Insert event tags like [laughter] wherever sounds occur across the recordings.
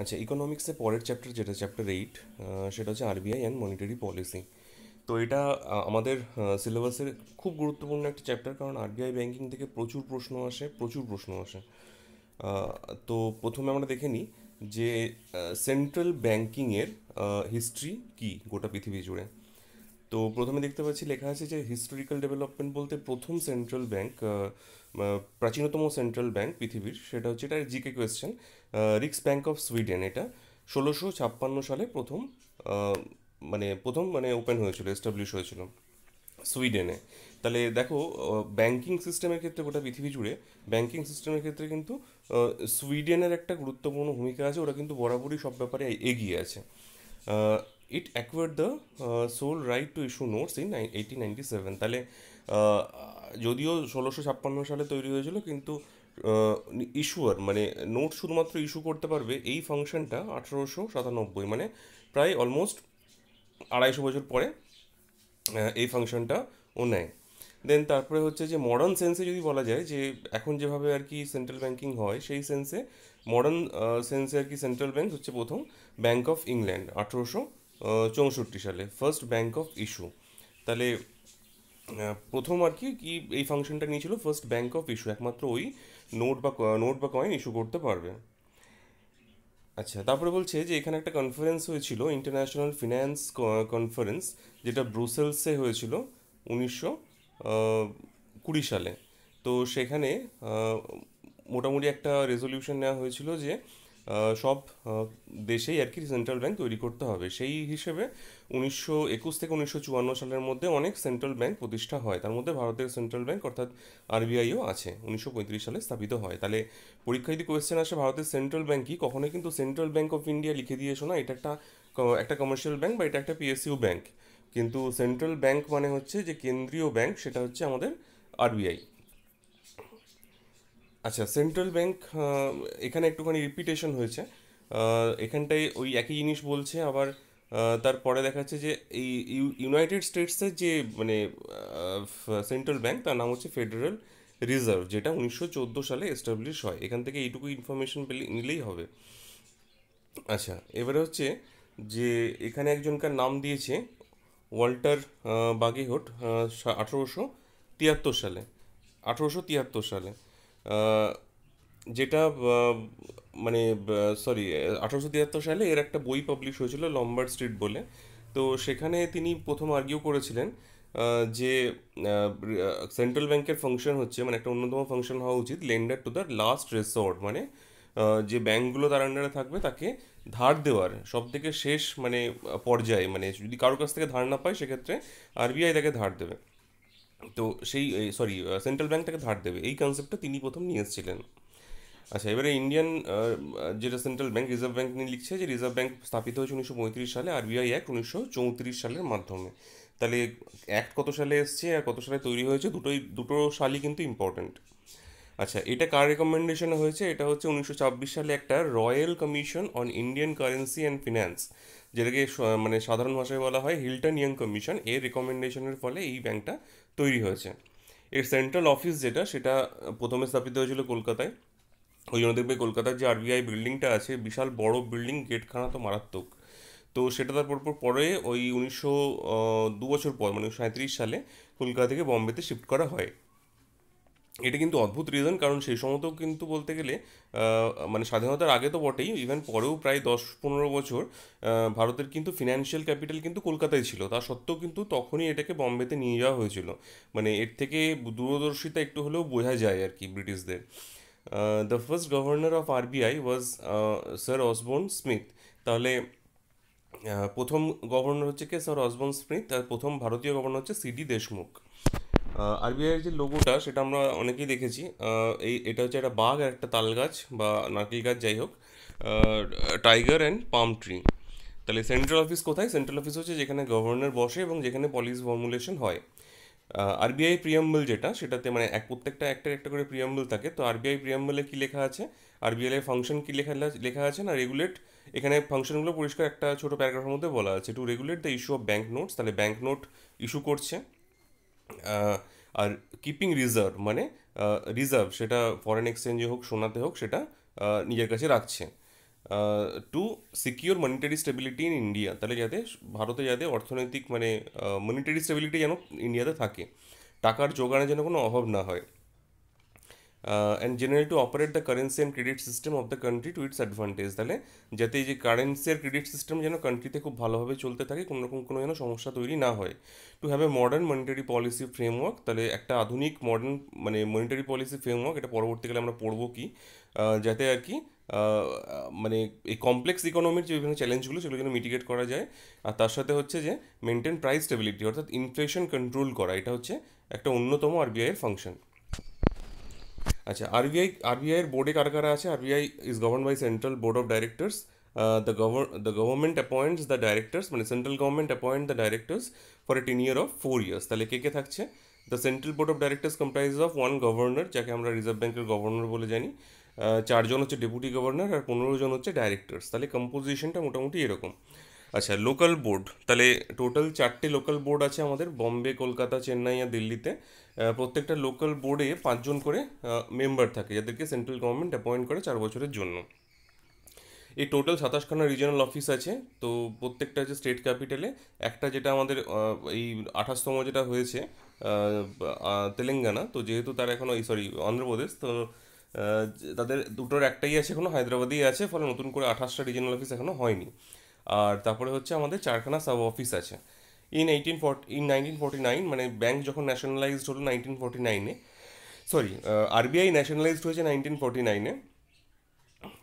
আচ্ছা ইকোনমিক্সে পরের চ্যাপ্টার যেটা চ্যাপ্টার এইট সেটা হচ্ছে আরবিআই অ্যান্ড মনিটারি পলিসি তো এটা আমাদের সিলেবাসের খুব গুরুত্বপূর্ণ একটা চ্যাপ্টার কারণ আরবিআই ব্যাঙ্কিং থেকে প্রচুর প্রশ্ন আসে প্রচুর প্রশ্ন আসে তো প্রথমে আমরা দেখে নিই যে সেন্ট্রাল ব্যাঙ্কিংয়ের হিস্ট্রি কি গোটা পৃথিবী জুড়ে তো প্রথমে দেখতে পাচ্ছি লেখা আছে যে হিস্টোরিক্যাল ডেভেলপমেন্ট বলতে প্রথম সেন্ট্রাল ব্যাঙ্ক প্রাচীনতম সেন্ট্রাল ব্যাঙ্ক পৃথিবীর সেটা হচ্ছে এটা GK question Riksbank of Sweden এটা ষোলোশো ছাপ্পান্ন সালে প্রথম মানে প্রথম মানে ওপেন হয়েছিল এস্টাবলিশ হয়েছিল সুইডেনে তাহলে দেখো ব্যাঙ্কিং সিস্টেমের ক্ষেত্রে গোটা পৃথিবী জুড়ে ব্যাঙ্কিং সিস্টেমের ক্ষেত্রে কিন্তু সুইডেনের একটা গুরুত্বপূর্ণ ভূমিকা আছে ওরা কিন্তু বরাবরই সব ব্যাপারে এগিয়ে আছে it acquired the sole right to issue notes in eighteen ninety seven তাহলে যদিও ষোলোশো ছাপ্পান্ন সালে তৈরি হয়েছিল কিন্তু ইস্যুয়ার মানে নোট শুধুমাত্র ইস্যু করতে পারবে এই ফাংশনটা আঠারোশো সাতানব্বই মানে প্রায় অলমোস্ট আড়াইশো বছর পরে এই ফাংশনটা ও নেয় দেন তারপরে হচ্ছে যে মডার্ন সেন্সে যদি বলা যায় যে এখন যেভাবে আর কি সেন্ট্রাল ব্যাঙ্কিং হয় সেই সেন্সে মডার্ন সেন্সে আর কি সেন্ট্রাল ব্যাঙ্ক হচ্ছে প্রথম ব্যাঙ্ক অফ ইংল্যান্ড আঠেরোশো চৌষট্টি সালে ফার্স্ট ব্যাঙ্ক অফ ইস্যু তাহলে প্রথম আর কি এই ফাংশনটা নিয়েছিল ফার্স্ট ব্যাঙ্ক অফ ইস্যু একমাত্র ওই নোট বা নোট বা কয়েন ইস্যু করতে পারবে আচ্ছা তারপরে বলছে যে এখানে একটা কনফারেন্স হয়েছিল ইন্টারন্যাশনাল ফিনান্স কনফারেন্স যেটা ব্রুসেলসে হয়েছিল উনিশশো কুড়ি সালে তো সেখানে মোটামুটি একটা রেজলিউশন নেওয়া হয়েছিল যে সব দেশেই আর কি সেন্ট্রাল ব্যাংক তৈরি করতে হবে সেই হিসেবে উনিশশো একুশ থেকে উনিশশো চুয়ান্ন সালের মধ্যে অনেক সেন্ট্রাল ব্যাংক প্রতিষ্ঠা হয় তার মধ্যে ভারতের সেন্ট্রাল ব্যাংক অর্থাৎ আরবিআইও আছে উনিশশো পঁয়ত্রিশ সালে স্থাপিত হয় তাহলে পরীক্ষা যদি কোয়েশ্চেন আসে ভারতের সেন্ট্রাল ব্যাংক কি কখনোই কিন্তু সেন্ট্রাল ব্যাংক অফ ইন্ডিয়া লিখে দিয়ে শোনা এটা একটা একটা কমার্শিয়াল ব্যাংক বা এটা একটা পিএসইউ ব্যাংক কিন্তু সেন্ট্রাল ব্যাংক মানে হচ্ছে যে কেন্দ্রীয় ব্যাংক সেটা হচ্ছে আমাদের আরবিআই আচ্ছা সেন্ট্রাল ব্যাংক এখানে একটুখানি রিপিটেশন হয়েছে এখানটায় ওই একই জিনিস বলছে আবার তারপরে দেখাচ্ছে যে এই ইউনাইটেড স্টেটসের যে মানে সেন্ট্রাল ব্যাংক তার নাম হচ্ছে ফেডারেল রিজার্ভ যেটা উনিশশো চোদ্দো সালে এস্টাবলিশ হয় এখান থেকে এইটুকু ইনফরমেশন পেলে নিলেই হবে আচ্ছা এবারে হচ্ছে যে এখানে একজনকার নাম দিয়েছে ওয়াল্টার বাগেহোট আঠেরোশো তিয়াত্তর সালে আঠেরোশো তিয়াত্তর সালে যেটা মানে সরি আঠারোশো তিয়াত্তর সালে এর একটা বই পাবলিশ হয়েছিল লম্বার স্ট্রিট বলে তো সেখানে তিনি প্রথম আর্গিউ করেছিলেন যে সেন্ট্রাল ব্যাংকের ফাংশন হচ্ছে মানে একটা অন্যতম ফাংশন হওয়া উচিত lender to the last resort মানে যে ব্যাংকগুলো তার আন্ডারে থাকবে তাকে ধার দেওয়ার সব থেকে শেষ মানে পর্যায়ে মানে যদি কারোর কাছ থেকে ধার না পায় সেক্ষেত্রে আরবিআই তাকে ধার দেবে তো সেই সরি সেন্ট্রাল ব্যাংক তাকে ধার দেবে এই কনসেপ্টটা তিনি প্রথম নিয়ে এসেছিলেন আচ্ছা এবারে ইন্ডিয়ান যেটা সেন্ট্রাল ব্যাংক রিজার্ভ ব্যাঙ্ক নিয়ে লিখছে যে রিজার্ভ ব্যাঙ্ক স্থাপিত হয়েছে উনিশশো পঁয়ত্রিশ সালে আরবিআই অ্যাক্ট উনিশশো চৌত্রিশ সালের মাধ্যমে তাহলে অ্যাক্ট কত সালে এসছে আর কত সালে তৈরি হয়েছে দুটোই দুটো সালই কিন্তু ইম্পর্ট্যান্ট আচ্ছা এটা কার রেকমেন্ডেশনে হয়েছে এটা হচ্ছে উনিশশো ছাব্বিশ সালে একটা royal commission on Indian currency and finance যেটাকে মানে সাধারণ ভাষায় বলা হয় হিল্টন ইয়াং কমিশন এর রেকমেন্ডেশনের ফলে এই ব্যাংকটা তৈরি হয়েছে এর সেন্ট্রাল অফিস যেটা সেটা প্রথমে স্থাপিত হয়েছিল কলকাতায় ওই জন্য দেখবে কলকাতার যে আরবিআই বিল্ডিংটা আছে বিশাল বড় বিল্ডিং গেটখানা তো মারাত্মক তো সেটা তারপর পরে ওই উনিশশো দু বছর পর মানে উনিশশো সালে কলকাতা থেকে বম্বেতে শিফট করা হয় এটা কিন্তু অদ্ভুত রিজন কারণ সেই সময়ত কিন্তু বলতে গেলে মানে স্বাধীনতার আগে তো বটেই ইভেন পরেও প্রায় দশ পনেরো বছর ভারতের কিন্তু ফিনান্সিয়াল ক্যাপিটাল কিন্তু কলকাতায় ছিল তা সত্ত্বেও কিন্তু তখনই এটাকে বম্বেতে নিয়ে যাওয়া হয়েছিল মানে এর থেকে দূরদর্শিতা একটু হলেও বোঝা যায় আর কি ব্রিটিশদের the first governor of RBI was sir Osborne Smith তাহলে প্রথম গভর্নর হচ্ছে কে স্যার অসবর্ন স্মিথ আর প্রথম ভারতীয় গভর্নর হচ্ছে সিডি দেশমুখ আরবিআইয়ের যে লোগোটা সেটা আমরা অনেকেই দেখেছি এই এটা হচ্ছে একটা বাঘ আর একটা তাল গাছ বা নারকেল গাছ যাই হোক টাইগার অ্যান্ড পাম ট্রি তাহলে সেন্ট্রাল অফিস কোথায় সেন্ট্রাল অফিস হচ্ছে যেখানে গভর্নর বসে এবং যেখানে পলিসি ফর্মুলেশন হয় আরবিআই প্রিয়াম্বল যেটা সেটাতে মানে এক প্রত্যেকটা একটা একটা করে প্রিয়াম্বল থাকে তো আরবিআই প্রিয়াম্বলে কী লেখা আছে আরবিআই এর ফাংশন কী লেখা লেখা আছে না রেগুলেট এখানে ফাংশনগুলো পরিষ্কার একটা ছোটো প্যারাগ্রাফের মধ্যে বলা আছে to regulate the issue of bank notes তাহলে ব্যাঙ্ক নোট ইস্যু করছে আর কিপিং রিজার্ভ মানে রিজার্ভ সেটা ফরেন এক্সচেঞ্জে হোক সোনাতে হোক সেটা নিজের কাছে রাখছে to secure monetary stability in India তাহলে যাতে ভারতে যাতে অর্থনৈতিক মানে মনিটারি স্টেবিলিটি যেন ইন্ডিয়াতে থাকে টাকার যোগানে যেন কোনো অভাব না হয় uh, and generally to operate the currency and credit system of the country to its advantage তাহলে যাতে এই যে কারেন্সি আর ক্রেডিট সিস্টেম যেন কান্ট্রিতে খুব ভালোভাবে চলতে থাকে কোনো রকম কোনো যেন সমস্যা তৈরি না হয় to have a modern monetary policy framework তাহলে একটা আধুনিক মডার্ন মানে মনিটারি পলিসি ফ্রেমওয়ার্ক এটা পরবর্তীকালে আমরা পড়বো কি যাতে আর কি মানে এই কমপ্লেক্স ইকোনমির যে বিভিন্ন চ্যালেঞ্জগুলো সেগুলো যেন মিটিগেট করা যায় আর তার সাথে হচ্ছে যে মেনটেন প্রাইস স্টেবিলিটি অর্থাৎ ইনফ্লেশন কন্ট্রোল করা এটা হচ্ছে একটা অন্যতম আরবিআইয়ের ফাংশন আচ্ছা আরবিআই আরবিআইয়ের বোর্ডে কারা কারা আছে RBI is govern by central board of directors the govern the government appoints the directors মানে central government the the for a ten year of four years তাহলে কে কে থাকছে the central board of directors comprise of one governor যাকে আমরা reserve ব্যাঙ্কের governor বলে জানি uh, চারজন হচ্ছে ডেপুটি গভর্নর আর পনেরো জন হচ্ছে ডাইরেক্টর্স তাহলে কম্পোজিশনটা মোটামুটি এরকম আচ্ছা লোকাল বোর্ড তাহলে টোটাল চারটে লোকাল বোর্ড আছে আমাদের বম্বে কলকাতা চেন্নাই আর দিল্লিতে প্রত্যেকটা লোকাল বোর্ডে পাঁচজন করে মেম্বার থাকে যাদেরকে সেন্ট্রাল গভর্নমেন্ট অ্যাপয়েন্ট করে চার বছরের জন্য এই টোটাল সাতাশখানা রিজিয়নাল অফিস আছে তো প্রত্যেকটা হচ্ছে স্টেট ক্যাপিটালে একটা যেটা আমাদের এই আঠাশতম যেটা হয়েছে তেলেঙ্গানা তো যেহেতু তার এখনও এই সরি অন্ধ্রপ্রদেশ তো তাদের দুটোর একটাই আছে এখনও হায়দ্রাবাদেই আছে ফলে নতুন করে আঠাশটা রিজিয়নাল অফিস এখনও হয়নি আর তারপরে হচ্ছে আমাদের চারখানা সাব অফিস আছে in eighteen in nineteen forty nine মানে ব্যাঙ্ক যখন ন্যাশনালাইজড হলো নাইনটিন ফোর্টি নাইনে সরি আরবিআই ন্যাশনালাইজড হয়েছে নাইনটিন ফোর্টি নাইনে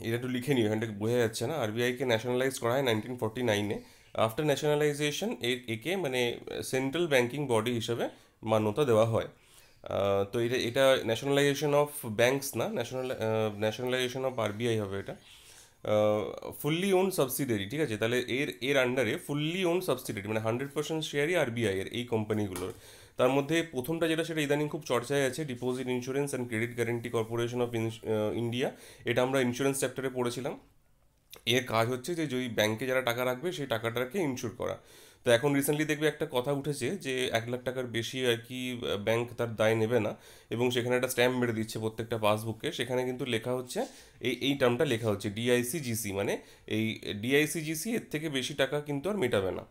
এটা একটু লিখে নিই ওখানটা বোঝা যাচ্ছে না আরবিআইকে ন্যাশনালাইজ করা হয় নাইনটিন ফোর্টি নাইনে আফটার ন্যাশনালাইজেশন একে মানে সেন্ট্রাল ব্যাঙ্কিং বডি হিসেবে মান্যতা দেওয়া হয় তো এটা এটা ন্যাশনালাইজেশন অফ ব্যাঙ্কস না ন্যাশনাল ন্যাশনালাইজেশন অফ আরবিআই হবে এটা ফুললি ওন সাবসিডারি ঠিক আছে তাহলে এর এর আন্ডারে ফুললি ওন সাবসিডারি মানে হান্ড্রেড পার্সেন্ট শেয়ারই আরবিআই এর এই কোম্পানিগুলোর তার মধ্যে প্রথমটা যেটা সেটা ইদানিং খুব চর্চায় আছে deposit insurance and credit guarantee corporation of India এটা আমরা ইন্স্যুরেন্স চ্যাপ্টারে পড়েছিলাম এর কাজ হচ্ছে যে যদি ব্যাংকে যারা টাকা রাখবে সেই টাকাটাকে ইনস্যুর করা তো এখন রিসেন্টলি দেখবে একটা কথা উঠেছে যে এক লাখ টাকার বেশি আর কি ব্যাংক তার দায় নেবে না এবং সেখানে একটা স্ট্যাম্প মেরে দিচ্ছে প্রত্যেকটা পাসবুককে সেখানে কিন্তু লেখা হচ্ছে এই এই টার্মটা লেখা হচ্ছে ডিআইসিজিসি মানে এই ডিআইসিজিসি এর থেকে বেশি টাকা কিন্তু আর মেটাবে না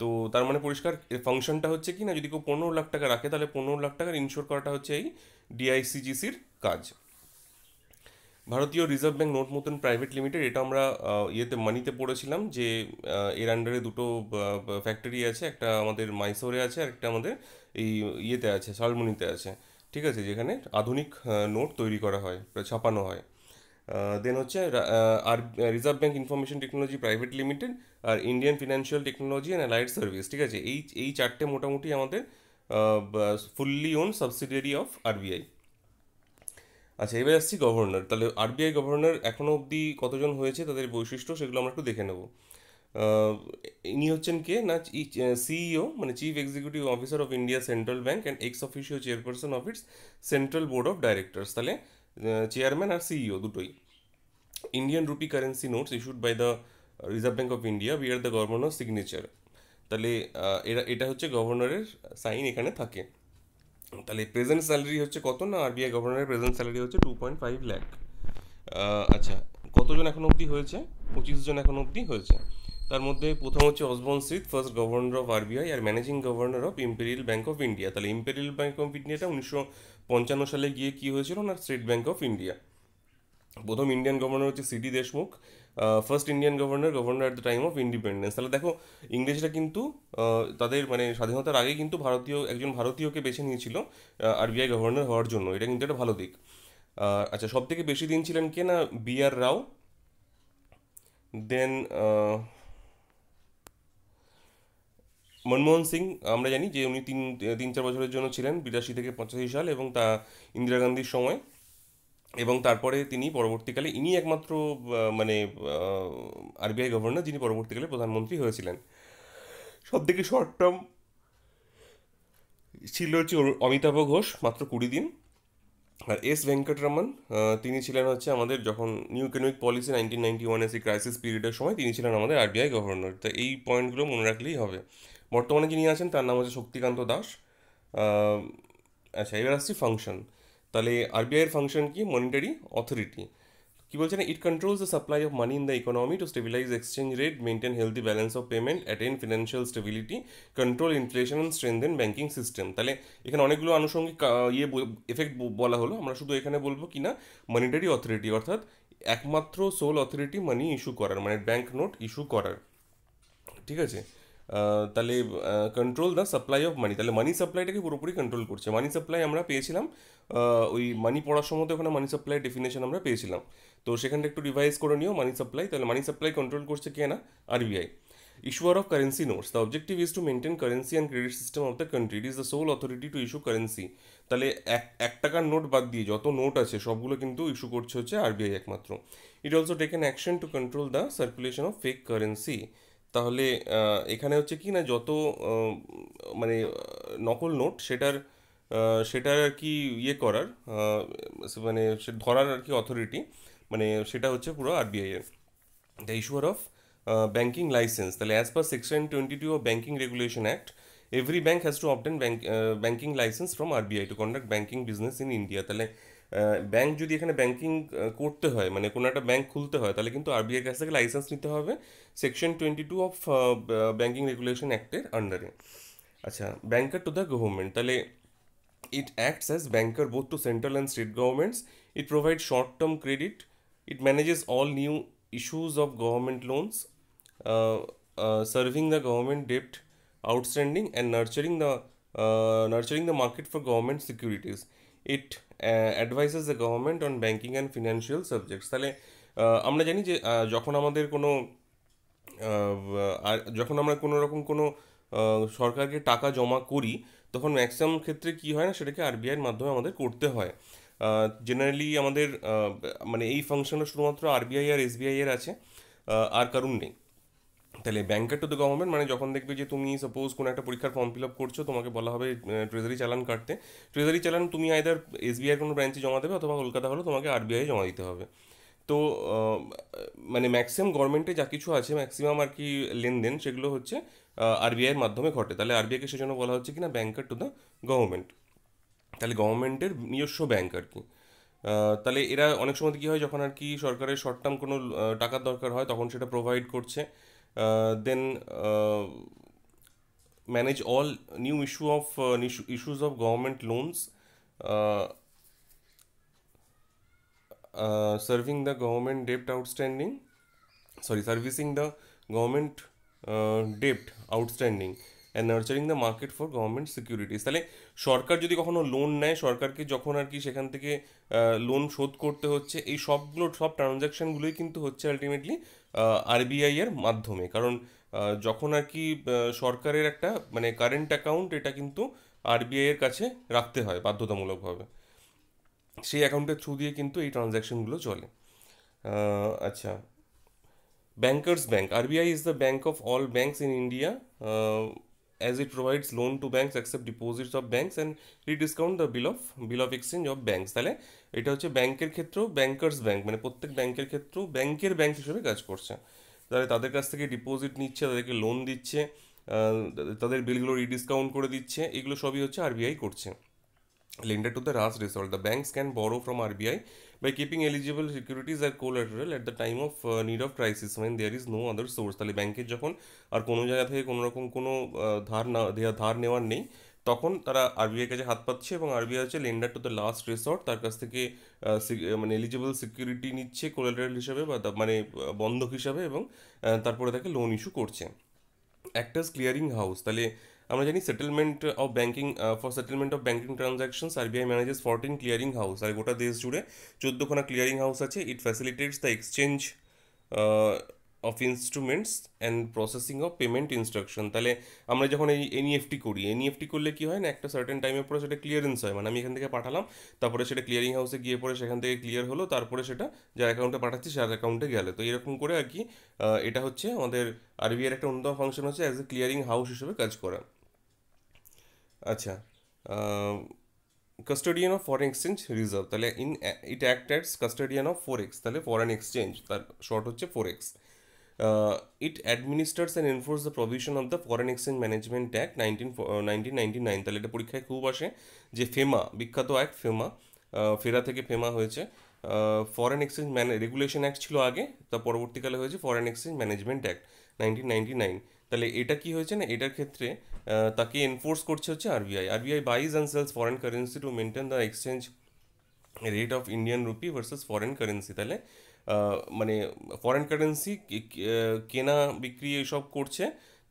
তো তার মানে পরিষ্কার ফাংশনটা হচ্ছে কি না যদি কেউ পনেরো লাখ টাকা রাখে তাহলে পনেরো লাখ টাকার ইনশোর করাটা হচ্ছে এই ডিআইসিজিসির কাজ ভারতীয় রিজার্ভ ব্যাঙ্ক নোট মতন প্রাইভেট লিমিটেড এটা আমরা ইয়েতে মানিতে পড়েছিলাম যে এর আন্ডারে দুটো ফ্যাক্টরি আছে একটা আমাদের মাইসোরে আছে আর একটা আমাদের এই ইয়েতে আছে শালমনিতে আছে ঠিক আছে যেখানে আধুনিক নোট তৈরি করা হয় ছাপানো হয় দেন হচ্ছে আর reserve bank information technology private limited আর Indian financial technology and light service ঠিক আছে এই এই চারটে মোটামুটি আমাদের fully own subsidiary of RBI আচ্ছা এবার আসছি গভর্নর তাহলে আরবিআই গভর্নর এখনও অবধি কতজন হয়েছে তাদের বৈশিষ্ট্য সেগুলো আমরা একটু দেখে নেব ইনি হচ্ছেন কে না সিইও e মানে chief executive officer of India central bank and ex officio chairperson of its central board of directors তাহলে চেয়ারম্যান আর সিইও e দুটোই Indian rupee currency notes issued by the reserve bank of India we are the governor signature তাহলে এরা এটা হচ্ছে গভর্নরের sign এখানে থাকে তাহলে প্রেজেন্ট স্যালারি হচ্ছে কত না আরবিআই গভর্নরের প্রেজেন্ট স্যালারি হচ্ছে টু পয়েন্ট ফাইভ ল্যাক আচ্ছা কতজন এখন অবধি হয়েছে পঁচিশ জন এখন অবধি হয়েছে তার মধ্যে প্রথম হচ্ছে Osborne Smith first governor of RBI আর managing governor of imperial bank of India তাহলে ইম্পেরিয়াল ব্যাঙ্ক অফ ইন্ডিয়াটা উনিশশো পঞ্চান্ন সালে গিয়ে কী হয়েছিল না স্টেট ব্যাঙ্ক অফ ইন্ডিয়া প্রথম ইন্ডিয়ান গভর্নর হচ্ছে CD Deshmukh first Indian governor governor at the time of independence তাহলে দেখো ইংরেজরা কিন্তু তাদের মানে স্বাধীনতার আগে কিন্তু ভারতীয় একজন ভারতীয়কে বেছে নিয়েছিল আরবিআই গভর্নর হওয়ার জন্য এটা কিন্তু একটা ভালো দিক আচ্ছা সব থেকে বেশি দিন ছিলেন কে না বি আর রাও দেন মনমোহন সিং আমরা জানি যে উনি তিন তিন চার বছরের জন্য ছিলেন বিরাশি থেকে পঁচাশি সাল এবং তা ইন্দিরা গান্ধীর সময় এবং তারপরে তিনি পরবর্তীকালে ইনি একমাত্র মানে আরবিআই গভর্নর যিনি পরবর্তীকালে প্রধানমন্ত্রী হয়েছিলেন সব থেকে শর্ট টার্ম ছিল হচ্ছে অমিতাভ ঘোষ মাত্র কুড়ি দিন আর এস ভেঙ্কটরমন তিনি ছিলেন হচ্ছে আমাদের যখন new economic policy nineteen ninety ওয়ানে সেই ক্রাইসিস পিরিয়ডের সময় তিনি ছিলেন আমাদের আরবিআই গভর্নর তো এই পয়েন্টগুলো মনে রাখলেই হবে বর্তমানে যিনি আছেন তার নাম হচ্ছে শক্তিকান্ত দাস আচ্ছা এবার আসছি ফাংশন তাহলে আরবিআইয়ের ফাংশন কি মনিটারি অথরিটি কী বলছে না it controls the supply of money in the economy to stabilise exchange rate maintain healthy balance of payment attain financial stability control inflation and strengthen banking system তাহলে এখানে অনেকগুলো আনুষঙ্গিক ইয়ে এফেক্ট বলা হলো আমরা শুধু এখানে বলবো কি না মনিটারি অথরিটি অর্থাৎ একমাত্র সোল অথরিটি মানি ইস্যু করার মানে ব্যাঙ্ক নোট ইস্যু করার ঠিক আছে তাহলে control the supply of money তাহলে মানি সাপ্লাইটাকে পুরোপুরি কন্ট্রোল করছে মানি সাপ্লাই আমরা পেয়েছিলাম ওই মানি পড়ার সময় ওখানে মানি সাপ্লাই ডেফিনেশন আমরা পেয়েছিলাম তো সেখানটা একটু রিভাইজ করে নিও মানি সাপ্লাই তাহলে মানি সাপ্লাই কন্ট্রোল করছে কে না RBI issuer of currency notes the objective is to maintain currency and credit system of the country it is the sole authority to issue currency তাহলে এক এক টাকার নোট বাদ দিয়ে যত নোট আছে সবগুলো কিন্তু ইস্যু করছে হচ্ছে আরবিআই একমাত্র it also taken action to control the circulation of fake currency তাহলে এখানে হচ্ছে কি না যত মানে নকল নোট সেটার সেটার আর কি ইয়ে করার মানে সে ধরার আর কি অথরিটি মানে সেটা হচ্ছে পুরো এর the issuer of banking license তাহলে as per section twenty two of banking regulation act every bank has to obtain bank banking license from RBI to conduct banking business in India তাহলে bank যদি এখানে banking করতে হয় মানে কোনো একটা bank খুলতে হয় তাহলে কিন্তু আরবিআইয়ের কাছ থেকে লাইসেন্স নিতে হবে section twenty two of banking regulation অ্যাক্টের আন্ডারে আচ্ছা ব্যাংকার টু দ্য গভর্নমেন্ট তাহলে it acts as banker both to central and state governments it provide short term credit it manages all new issues of government loans serving the government ডেপ্ট outstanding and nurturing the nurturing the market for government securities it advises the government on banking and financial subjects তাহলে আমরা জানি যে যখন আমাদের কোনো যখন আমরা কোনো রকম কোনো সরকারকে টাকা জমা করি তখন ম্যাক্সিমাম ক্ষেত্রে কি হয় না সেটাকে আরবিআইয়ের মাধ্যমে আমাদের করতে হয় জেনারেলি আমাদের মানে এই ফাংশনটা শুধুমাত্র আরবিআই আর এসবিআইয়ের আছে আর কারণ নেই তাহলে ব্যাংকার টু দ্য গভর্নমেন্ট মানে যখন দেখবে যে তুমি সাপোজ কোনো একটা পরীক্ষার ফর্ম ফিল আপ করছো তোমাকে বলা হবে ট্রেজারি চালান কাটতে ট্রেজারি চালান তুমি আইদার এসবিআই কোনো ব্রাঞ্চে জমা দেবে অথবা কলকাতা হলেও তোমাকে আরবিআই জমা দিতে হবে তো মানে ম্যাক্সিমাম গভর্নমেন্টে যা কিছু আছে ম্যাক্সিমাম আর কি লেনদেন সেগুলো হচ্ছে আরবিআইয়ের মাধ্যমে ঘটে তাহলে আরবিআইকে সেজন্য বলা হচ্ছে কি না ব্যাংকার টু দ্য গভর্নমেন্ট তাহলে গভর্নমেন্টের নিজস্ব ব্যাংক আর কি তাহলে এরা অনেক সময় কী হয় যখন আর কি সরকারের শর্ট টার্ম কোনো টাকার দরকার হয় তখন সেটা প্রোভাইড করছে then uh, manage all new issue of uh, issues of government loans uh, uh, serving the government debt outstanding sorry servicing the government uh, debt outstanding and nurturing the market for government securities তাহলে সরকার যদি কখনো loan নেয় সরকারকে যখন আর কি সেখান থেকে লোন শোধ করতে হচ্ছে এই সবগুলো সব ট্রানজ্যাকশানগুলোই কিন্তু হচ্ছে আলটিমেটলি আরবিআইয়ের মাধ্যমে কারণ যখন আর কি সরকারের একটা মানে কারেন্ট অ্যাকাউন্ট এটা কিন্তু আরবিআইয়ের কাছে রাখতে হয় বাধ্যতামূলকভাবে সেই অ্যাকাউন্টের থ্রু দিয়ে কিন্তু এই ট্রানজ্যাকশানগুলো চলে আচ্ছা bankers bank RBI is the bank of all banks in India as it provides loan to banks accept deposits of banks and rediscount the bill of bill of exchange of banks তাহলে এটা হচ্ছে ব্যাংকের ক্ষেত্রেও bankers bank মানে প্রত্যেক ব্যাংকের ক্ষেত্রেও ব্যাংকের ব্যাংক হিসেবে কাজ করছে তাহলে তাদের কাছ থেকে ডিপোজিট নিচ্ছে তাদেরকে লোন দিচ্ছে তাদের বিলগুলো রিডিসকাউন্ট করে দিচ্ছে এগুলো সবই হচ্ছে আরবিআই করছে lender to the RAS result. The banks can borrow from RBI by keeping eligible securities আর collateral at the time of need of crisis crisis there is no other source তাহলে ব্যাংকের যখন আর কোনো জায়গা থেকে কোনো রকম কোনো ধার না ধার নেওয়ার নেই তখন তারা আরবিআই কাছে হাত পাচ্ছে এবং আরবিআই হচ্ছে lender to the last resort তার কাছ থেকে মানে এলিজিবল সিকিউরিটি নিচ্ছে কোলাটারাল হিসাবে বা মানে বন্ধক হিসাবে এবং তারপরে তাকে লোন ইস্যু করছে অ্যাক্টার্স ক্লিয়ারিং হাউস তাহলে আমরা জানি settlement of banking for settlement of banking transactions RBI manages fourteen clearing house আর গোটা দেশ জুড়ে চোদ্দোখানা ক্লিয়ারিং হাউস আছে it facilitates the exchange of instruments and processing of payment instruction তাহলে আমরা যখন এই এনইএফটি e করি এনইএফটি e করলে কি হয় না একটা সার্টেন টাইমের পরে সেটা ক্লিয়ারেন্স হয় মানে আমি এখান থেকে পাঠালাম তারপরে সেটা ক্লিয়ারিং হাউসে গিয়ে পরে সেখান থেকে ক্লিয়ার হলো তারপরে সেটা যার অ্যাকাউন্টে পাঠাচ্ছি যার অ্যাকাউন্টে গেলে তো এরকম করে আর কি এটা হচ্ছে আমাদের আরবিআইয়ের একটা অন্যতম ফাংশন হচ্ছে অ্যাজ এ ক্লিয়ারিং হাউস হিসেবে কাজ করা আচ্ছা custodian of foreign exchange reserve তাহলে in it act as custodian of forex তাহলে ফরেন এক্সচেঞ্জ তার শর্ট হচ্ছে forex it administers and enforce the provision of the foreign exchange management act nineteen nineteen ninety nine তাহলে এটা পরীক্ষায় খুব আসে যে ফেমা বিখ্যাত অ্যাক্ট ফেমা ফেরা থেকে ফেমা হয়েছে foreign exchange manage regulation act ছিল আগে তা পরবর্তীকালে হয়েছে foreign exchange management act nineteen ninety nine তাহলে এটা কি হয়েছে না এটার ক্ষেত্রে তাকে এনফোর্স করছে হচ্ছে RBI RBI buys and sells foreign currency to maintain the exchange rate of Indian rupee versus foreign currency তাহলে মানে ফরেন কারেন্সি কেনা বিক্রি এইসব করছে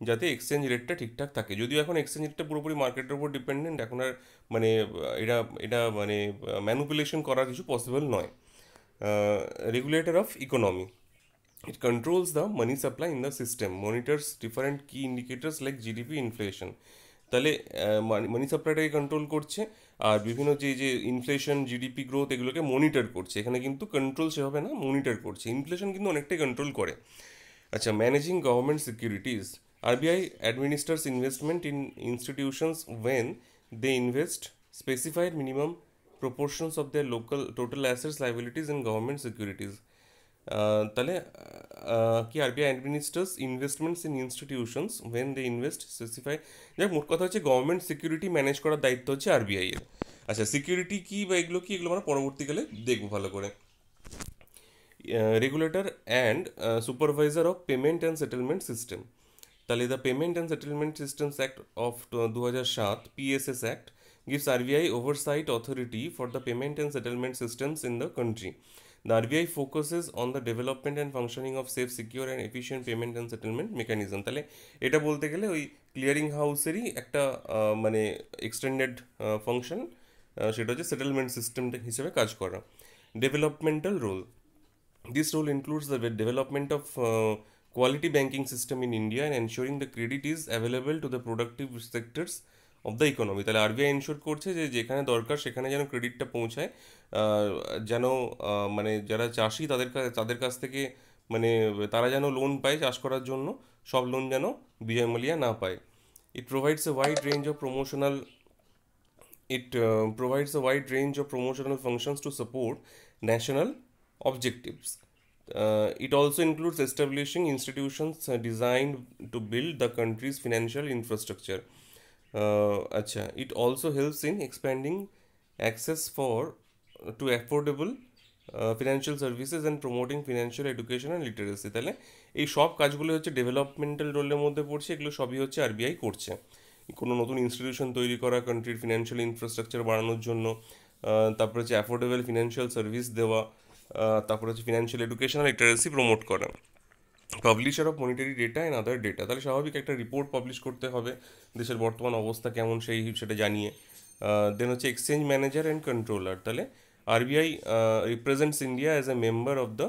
যাতে এক্সচেঞ্জ রেটটা ঠিকঠাক থাকে যদিও এখন এক্সচেঞ্জ রেটটা পুরোপুরি মার্কেটের উপর ডিপেন্ডেন্ট এখন আর মানে এটা এটা মানে ম্যানুপুলেশন করা কিছু পসিবল নয় regulator of economy It controls the money supply in the system, monitors different key indicators like GDP inflation. তাহলে মানি সাপ্লাইটাকে কন্ট্রোল করছে আর বিভিন্ন যে যে ইনফ্লেশন জিডিপি গ্রোথ এগুলোকে মনিটর করছে এখানে কিন্তু কন্ট্রোল সেভাবে না মনিটর করছে ইনফ্লেশন কিন্তু অনেকটাই কন্ট্রোল করে আচ্ছা managing government securities RBI administers investment in institutions when they invest specified minimum proportions of the local total assets liabilities and government securities তাহলে কি RBI administers investments in institutions when they invest specify যাক মোট কথা হচ্ছে government security manage করার দায়িত্ব হচ্ছে RBI এর আচ্ছা সিকিউরিটি কী বা এগুলো কী এগুলো আমরা পরবর্তীকালে দেখবো ভালো করে regulator and supervisor of payment and settlement system তাহলে the payment and settlement systems act of দু হাজার সাত PSS act gives RBI oversight authority for the payment and settlement systems in the country The RBI focuses on the development and functioning of safe, secure and efficient payment and settlement mechanism. তাহলে এটা বলতে গেলে ওই clearing হাউসেরই একটা মানে extended function সেটা হচ্ছে settlement system হিসেবে কাজ করা developmental role this role includes the development of quality banking system in India and ensuring the credit is available to the productive sectors of the economy তাহলে RBI ensure করছে যে যেখানে দরকার সেখানে যেন ক্রেডিটটা পৌঁছায় যেন মানে যারা চাষি তাদের তাদের কাছ থেকে মানে তারা যেন লোন পায় চাষ করার জন্য সব লোন যেন বিজয় মালিয়া না পায় it provides a wide range of promotional it provides a wide range of promotional functions to support national objectives it also includes establishing institutions design to build the country's financial infrastructure আচ্ছা it also helps in expanding access for to affordable financial services and promoting financial education and literacy তাহলে এই সব কাজগুলো হচ্ছে developmental রোলের মধ্যে পড়ছে এগুলো সবই হচ্ছে আরবিআই করছে কোনো নতুন ইনস্টিটিউশন তৈরি করা কান্ট্রির ফিনান্সিয়াল ইনফ্রাস্ট্রাকচার বাড়ানোর জন্য তারপরে হচ্ছে অ্যাফোর্ডেবল ফিনান্সিয়াল সার্ভিস দেওয়া তারপরে হচ্ছে ফিনান্সিয়াল এডুকেশনাল লিটারেসি প্রমোট করা publisher of monetary data and other data তাহলে স্বাভাবিক একটা রিপোর্ট পাবলিশ করতে হবে দেশের বর্তমান অবস্থা কেমন সেই সেটা জানিয়ে দেন হচ্ছে এক্সচেঞ্জ ম্যানেজার অ্যান্ড কন্ট্রোলার তাহলে RBI uh, represents India as a member of the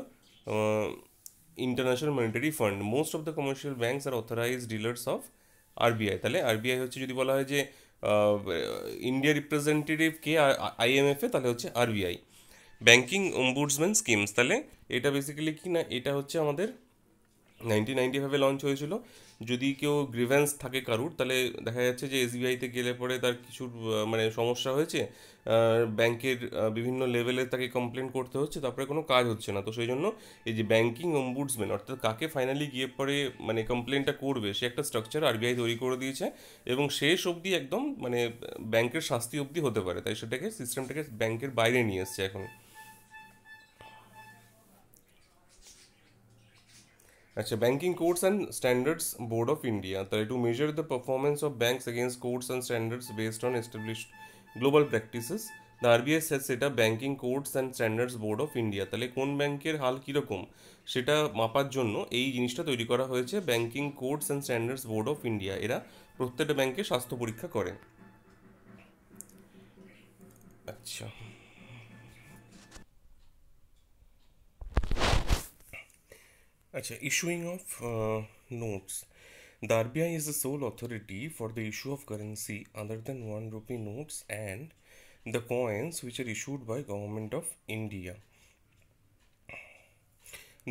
international monetary fund most of the commercial banks are authorize dealers of RBI তাহলে আরবিআই হচ্ছে যদি বলা হয় যে ইন্ডিয়া uh, রিপ্রেজেন্টেটিভ কে আইএমএফে uh, তাহলে হচ্ছে আরবিআই ব্যাঙ্কিং অম্বুডসম্যান স্কিমস তাহলে এটা বেসিক্যালি কি না এটা হচ্ছে আমাদের নাইনটিন নাইনটি ফাইভে লঞ্চ হয়েছিল যদি কেউ গ্রিভেন্স থাকে কারুর তাহলে দেখা যাচ্ছে যে এসবিআইতে গেলে পরে তার কিছুর মানে সমস্যা হয়েছে ব্যাংকের বিভিন্ন লেভেলে তাকে কমপ্লেন করতে হচ্ছে তারপরে কোনো কাজ হচ্ছে না তো সেই জন্য এই যে ব্যাংকিং অম্বুডসম্যান অর্থাৎ কাকে ফাইনালি গিয়ে পরে মানে কমপ্লেনটা করবে সে একটা স্ট্রাকচার আরবিআই তৈরি করে দিয়েছে এবং শেষ অবধি একদম মানে ব্যাংকের শাস্তি অবধি হতে পারে তাই সেটাকে সিস্টেমটাকে ব্যাংকের বাইরে নিয়ে এসছে এখন আচ্ছা banking codes and standards board of India তাহলে to measure the performance of banks against codes and standards based on established global practices the RBI says সেটা banking codes and standards board of India তাহলে কোন ব্যাংকের হাল কীরকম সেটা মাপার জন্য এই জিনিসটা তৈরি করা হয়েছে banking codes and standards board of India এরা প্রত্যেকটা ব্যাংকে স্বাস্থ্য পরীক্ষা করে আচ্ছা আচ্ছা issuing of notes the RBI is the sole authority for the issue of currency other than one rupee notes and the coins which are issued by government of India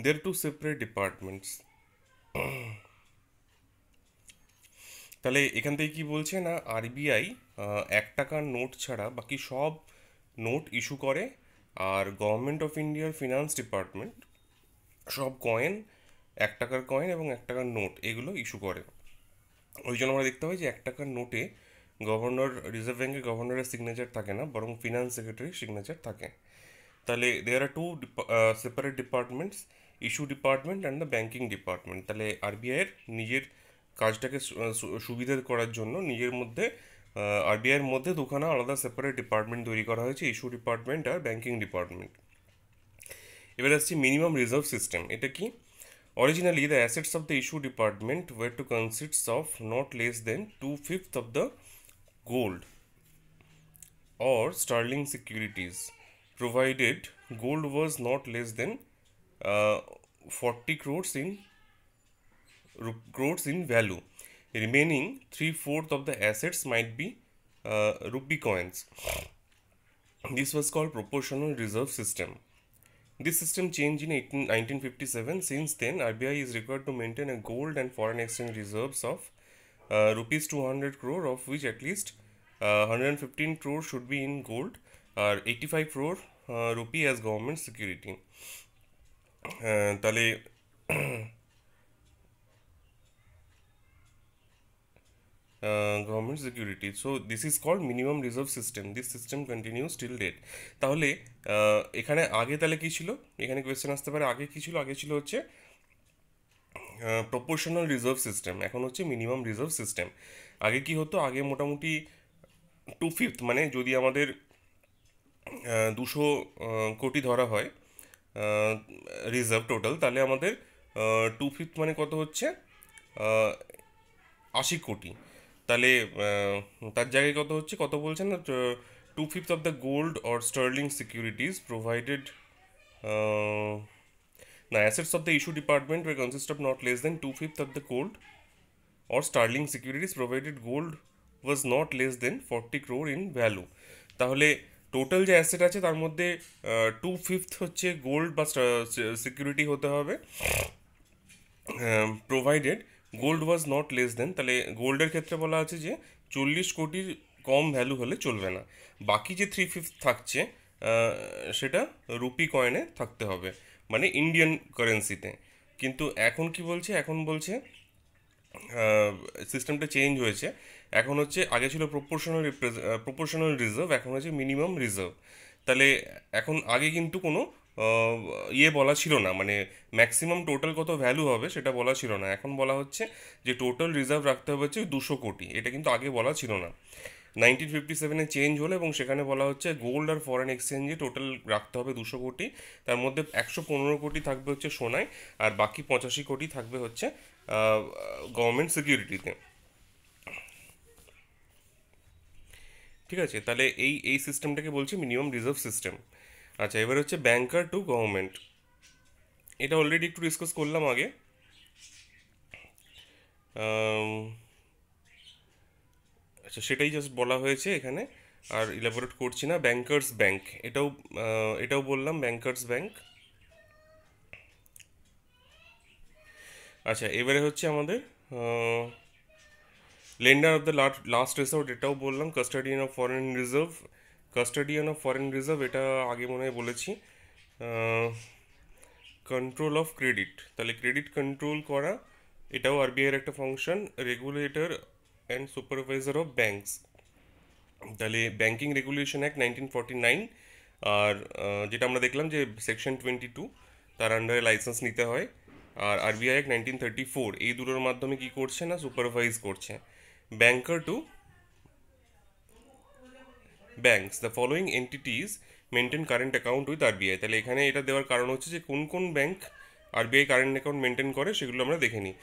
there two separate departments তাহলে এখান থেকে কি বলছে না RBI uh, এক টাকার note ছাড়া বাকি সব নোট ইস্যু করে আর গভর্নমেন্ট অফ ইন্ডিয়ার ফিনান্স ডিপার্টমেন্ট সব কয়েন এক টাকার কয়েন এবং এক টাকার নোট এগুলো ইস্যু করে ওই জন্য আমরা দেখতে পাই যে এক টাকার নোটে গভর্নর রিজার্ভ ব্যাঙ্কের গভর্নরের সিগনেচার থাকে না বরং ফিনান্স সেক্রেটারি সিগনেচার থাকে তাহলে there are two separate departments issue department and the banking department তাহলে আরবিআইয়ের নিজের কাজটাকে সুবিধা করার জন্য নিজের মধ্যে আরবিআইয়ের মধ্যে দুখানা আলাদা সেপারেট ডিপার্টমেন্ট তৈরি করা হয়েছে ইস্যু ডিপার্টমেন্ট আর ব্যাঙ্কিং ডিপার্টমেন্ট এবার আসছি মিনিমাম রিজার্ভ সিস্টেম এটা কি Originally, the assets of the issue department were to consist of not less than two-fifths of the gold or sterling securities, provided gold was not less than uh, 40 crores in crores in value. Remaining three-fourths of the assets might be uh, rupee coins. This was called proportional reserve system. This system changed in 18, 1957. Since then, RBI is required to maintain a gold and foreign exchange reserves of uh, rupees 200 crore, of which at least uh, 115 crore should be in gold or eighty five crore crore uh, as government security. Security uh, government security so this is called minimum reserve system this system continues till date তাহলে uh, এখানে আগে তাহলে কী ছিল এখানে question আসতে পারে আগে কী ছিল আগে ছিল হচ্ছে প্রপোর্শনাল রিজার্ভ সিস্টেম এখন হচ্ছে মিনিমাম রিজার্ভ সিস্টেম আগে কি হতো আগে মোটামুটি টু ফিফথ মানে যদি আমাদের uh, দুশো uh, কোটি ধরা হয় রিজার্ভ টোটাল তাহলে আমাদের টু ফিফথ মানে কত হচ্ছে আশি কোটি তাহলে তার জায়গায় কত হচ্ছে কত বলছেন two fifth of the gold or sterling securities provided না assets of the issue department were consist of not less than two fifth of the gold or sterling securities provided gold was not less than forty crore in value তাহলে total যে asset আছে তার মধ্যে two fifth হচ্ছে gold বা security হতে হবে provided gold was not less than তাহলে গোল্ডের ক্ষেত্রে বলা আছে যে চল্লিশ কোটির কম ভ্যালু হলে চলবে না বাকি যে থ্রি ফিফথ থাকছে সেটা রুপি কয়েনে থাকতে হবে মানে ইন্ডিয়ান কারেন্সিতে কিন্তু এখন কি বলছে এখন বলছে সিস্টেমটা চেঞ্জ হয়েছে এখন হচ্ছে আগে ছিল প্রপোর্শনাল প্রপোর্শনাল রিজার্ভ এখন হচ্ছে মিনিমাম রিজার্ভ তাহলে এখন আগে কিন্তু কোনো ইয়ে বলা ছিল না মানে ম্যাক্সিমাম টোটাল কত ভ্যালু হবে সেটা বলা ছিল না এখন বলা হচ্ছে যে টোটাল রিজার্ভ রাখতে হবে হচ্ছে দুশো কোটি এটা কিন্তু আগে বলা ছিল না নাইনটিন ফিফটি সেভেনে চেঞ্জ হলো এবং সেখানে বলা হচ্ছে গোল্ড আর ফরেন এক্সচেঞ্জে টোটাল রাখতে হবে দুশো কোটি তার মধ্যে একশো পনেরো কোটি থাকবে হচ্ছে সোনায় আর বাকি পঁচাশি কোটি থাকবে হচ্ছে গভর্নমেন্ট সিকিউরিটিতে ঠিক আছে তাহলে এই এই সিস্টেমটাকে বলছি মিনিমাম রিজার্ভ সিস্টেম আচ্ছা এবার হচ্ছে ব্যাংকার টু গভর্নমেন্ট এটা অলরেডি একটু ডিসকাস করলাম আগে আচ্ছা সেটাই জাস্ট বলা হয়েছে এখানে আর ইলাবোরেট করছি না ব্যাংকার্স ব্যাংক এটাও এটাও বললাম ব্যাংকার্স ব্যাংক আচ্ছা এবারে হচ্ছে আমাদের lender of the last resort এটাও বললাম custodian of foreign reserve custodian of foreign reserve এটা আগে মনে হয় বলেছি কন্ট্রোল অফ ক্রেডিট তাহলে ক্রেডিট কন্ট্রোল করা এটাও আরবিআইয়ের একটা function regulator and supervisor of banks তাহলে banking regulation act nineteen forty nine আর যেটা আমরা দেখলাম যে সেকশন টোয়েন্টি টু তার আন্ডারে লাইসেন্স নিতে হয় আর RBI act nineteen thirty four এই দুটোর মাধ্যমে কী করছে না সুপারভাইজ করছে banker to banks the following entities maintain current account with RBI তাহলে এখানে এটা দেওয়ার কারণ হচ্ছে যে কোন কোন bank RBI current account maintain করে সেগুলো আমরা দেখে নিই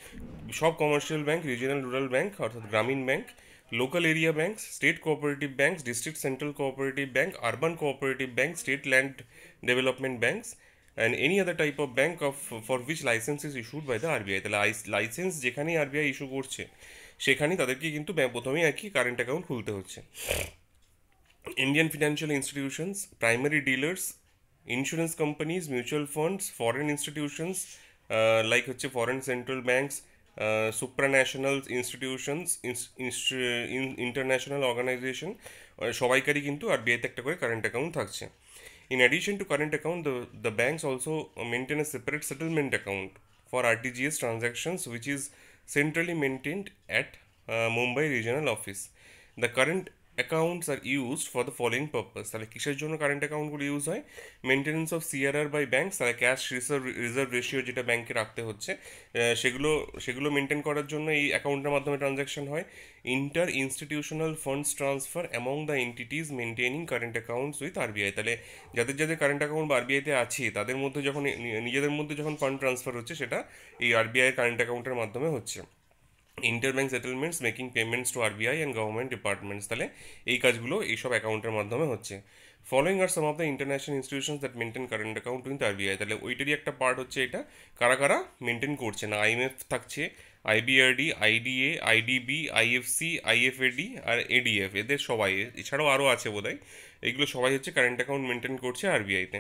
সব commercial bank regional rural bank অর্থাৎ গ্রামীণ bank local area bank state cooperative bank district central cooperative bank urban cooperative bank state land development banks and any other type of bank of for which license is issued by the RBI তাহলে license যেখানেই RBI issue করছে সেখানেই তাদেরকে কিন্তু প্রথমেই আর কি current account খুলতে হচ্ছে Indian financial institutions, primary dealers, insurance companies, mutual funds, foreign institutions, uh, like হচ্ছে foreign central banks, uh, supranational institutions, uh, international organization, uh, সবাইকারই কিন্তু আরবিআইতে একটা করে কারেন্ট অ্যাকাউন্ট থাকছে In addition to current account, the, the banks also maintain a separate settlement account for RTGS transactions, which is centrally maintained at Mumbai regional office. The current accounts are used for the following purpose তাহলে কিসের জন্য current অ্যাকাউন্টগুলো use হয় maintenance of CRR by banks তাহলে cash reserve reserve ratio যেটা ব্যাংকে রাখতে হচ্ছে সেগুলো সেগুলো মেনটেন করার জন্য এই অ্যাকাউন্টের মাধ্যমে ট্রানজ্যাকশন হয় inter institutional funds transfer among the entities maintaining current accounts with RBI তাহলে যাদের যাদের কারেন্ট অ্যাকাউন্ট বা আরবিআইতে আছে তাদের মধ্যে যখন নিজেদের মধ্যে যখন ফান্ড ট্রান্সফার হচ্ছে সেটা এই আরবিআইয়ের কারেন্ট অ্যাকাউন্টের মাধ্যমে হচ্ছে bank settlements making payments to RBI and government departments তাহলে এই কাজগুলো এইসব অ্যাকাউন্টের মাধ্যমে হচ্ছে following are some of the international institutions that maintain current account with RBI তাহলে ওইটারই একটা পার্ট হচ্ছে এটা কারা কারা মেনটেন করছে না আইএমএফ থাকছে IBRD IDA IDB IFC IFAD আর এডিএফ এদের সবাই এছাড়াও আরও আছে বোধহয় এগুলো সবাই হচ্ছে কারেন্ট অ্যাকাউন্ট মেনটেন করছে আরবিআইতে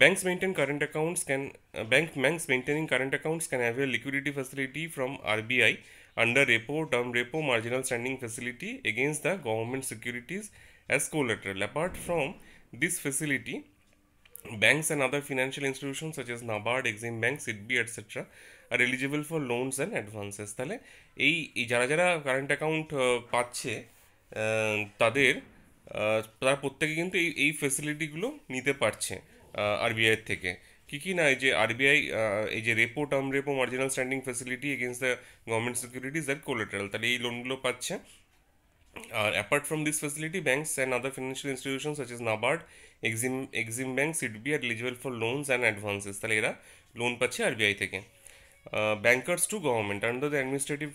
Banks maintain current accounts can uh, bank maintaining current accounts can have a liquidity liquidity from from RBI under repo, term repo, marginal standing facility against the government securities as collateral. Apart from this facility, banks and other financial institutions such as NABARD, Exim Bank, SIDBI, etc. Are eligible for loans and advances তাহলে এই যারা যারা current account পাচ্ছে তাদের তারা প্রত্যেকে কিন্তু এই এই ফেসিলিটিগুলো নিতে পারছে আরবিআইয়ের থেকে কি কি না এই যে আরবিআই এই যে repo term repo marginal standing facility against the government securities at collateral তাহলে এই লোনগুলো পাচ্ছে আর apart from this facility banks and other financial institution such as NABARD Exim Exim bank SIDBI are eligible for loans and advances তাহলে এরা loan পাচ্ছে RBI থেকে bankers to government under the administrative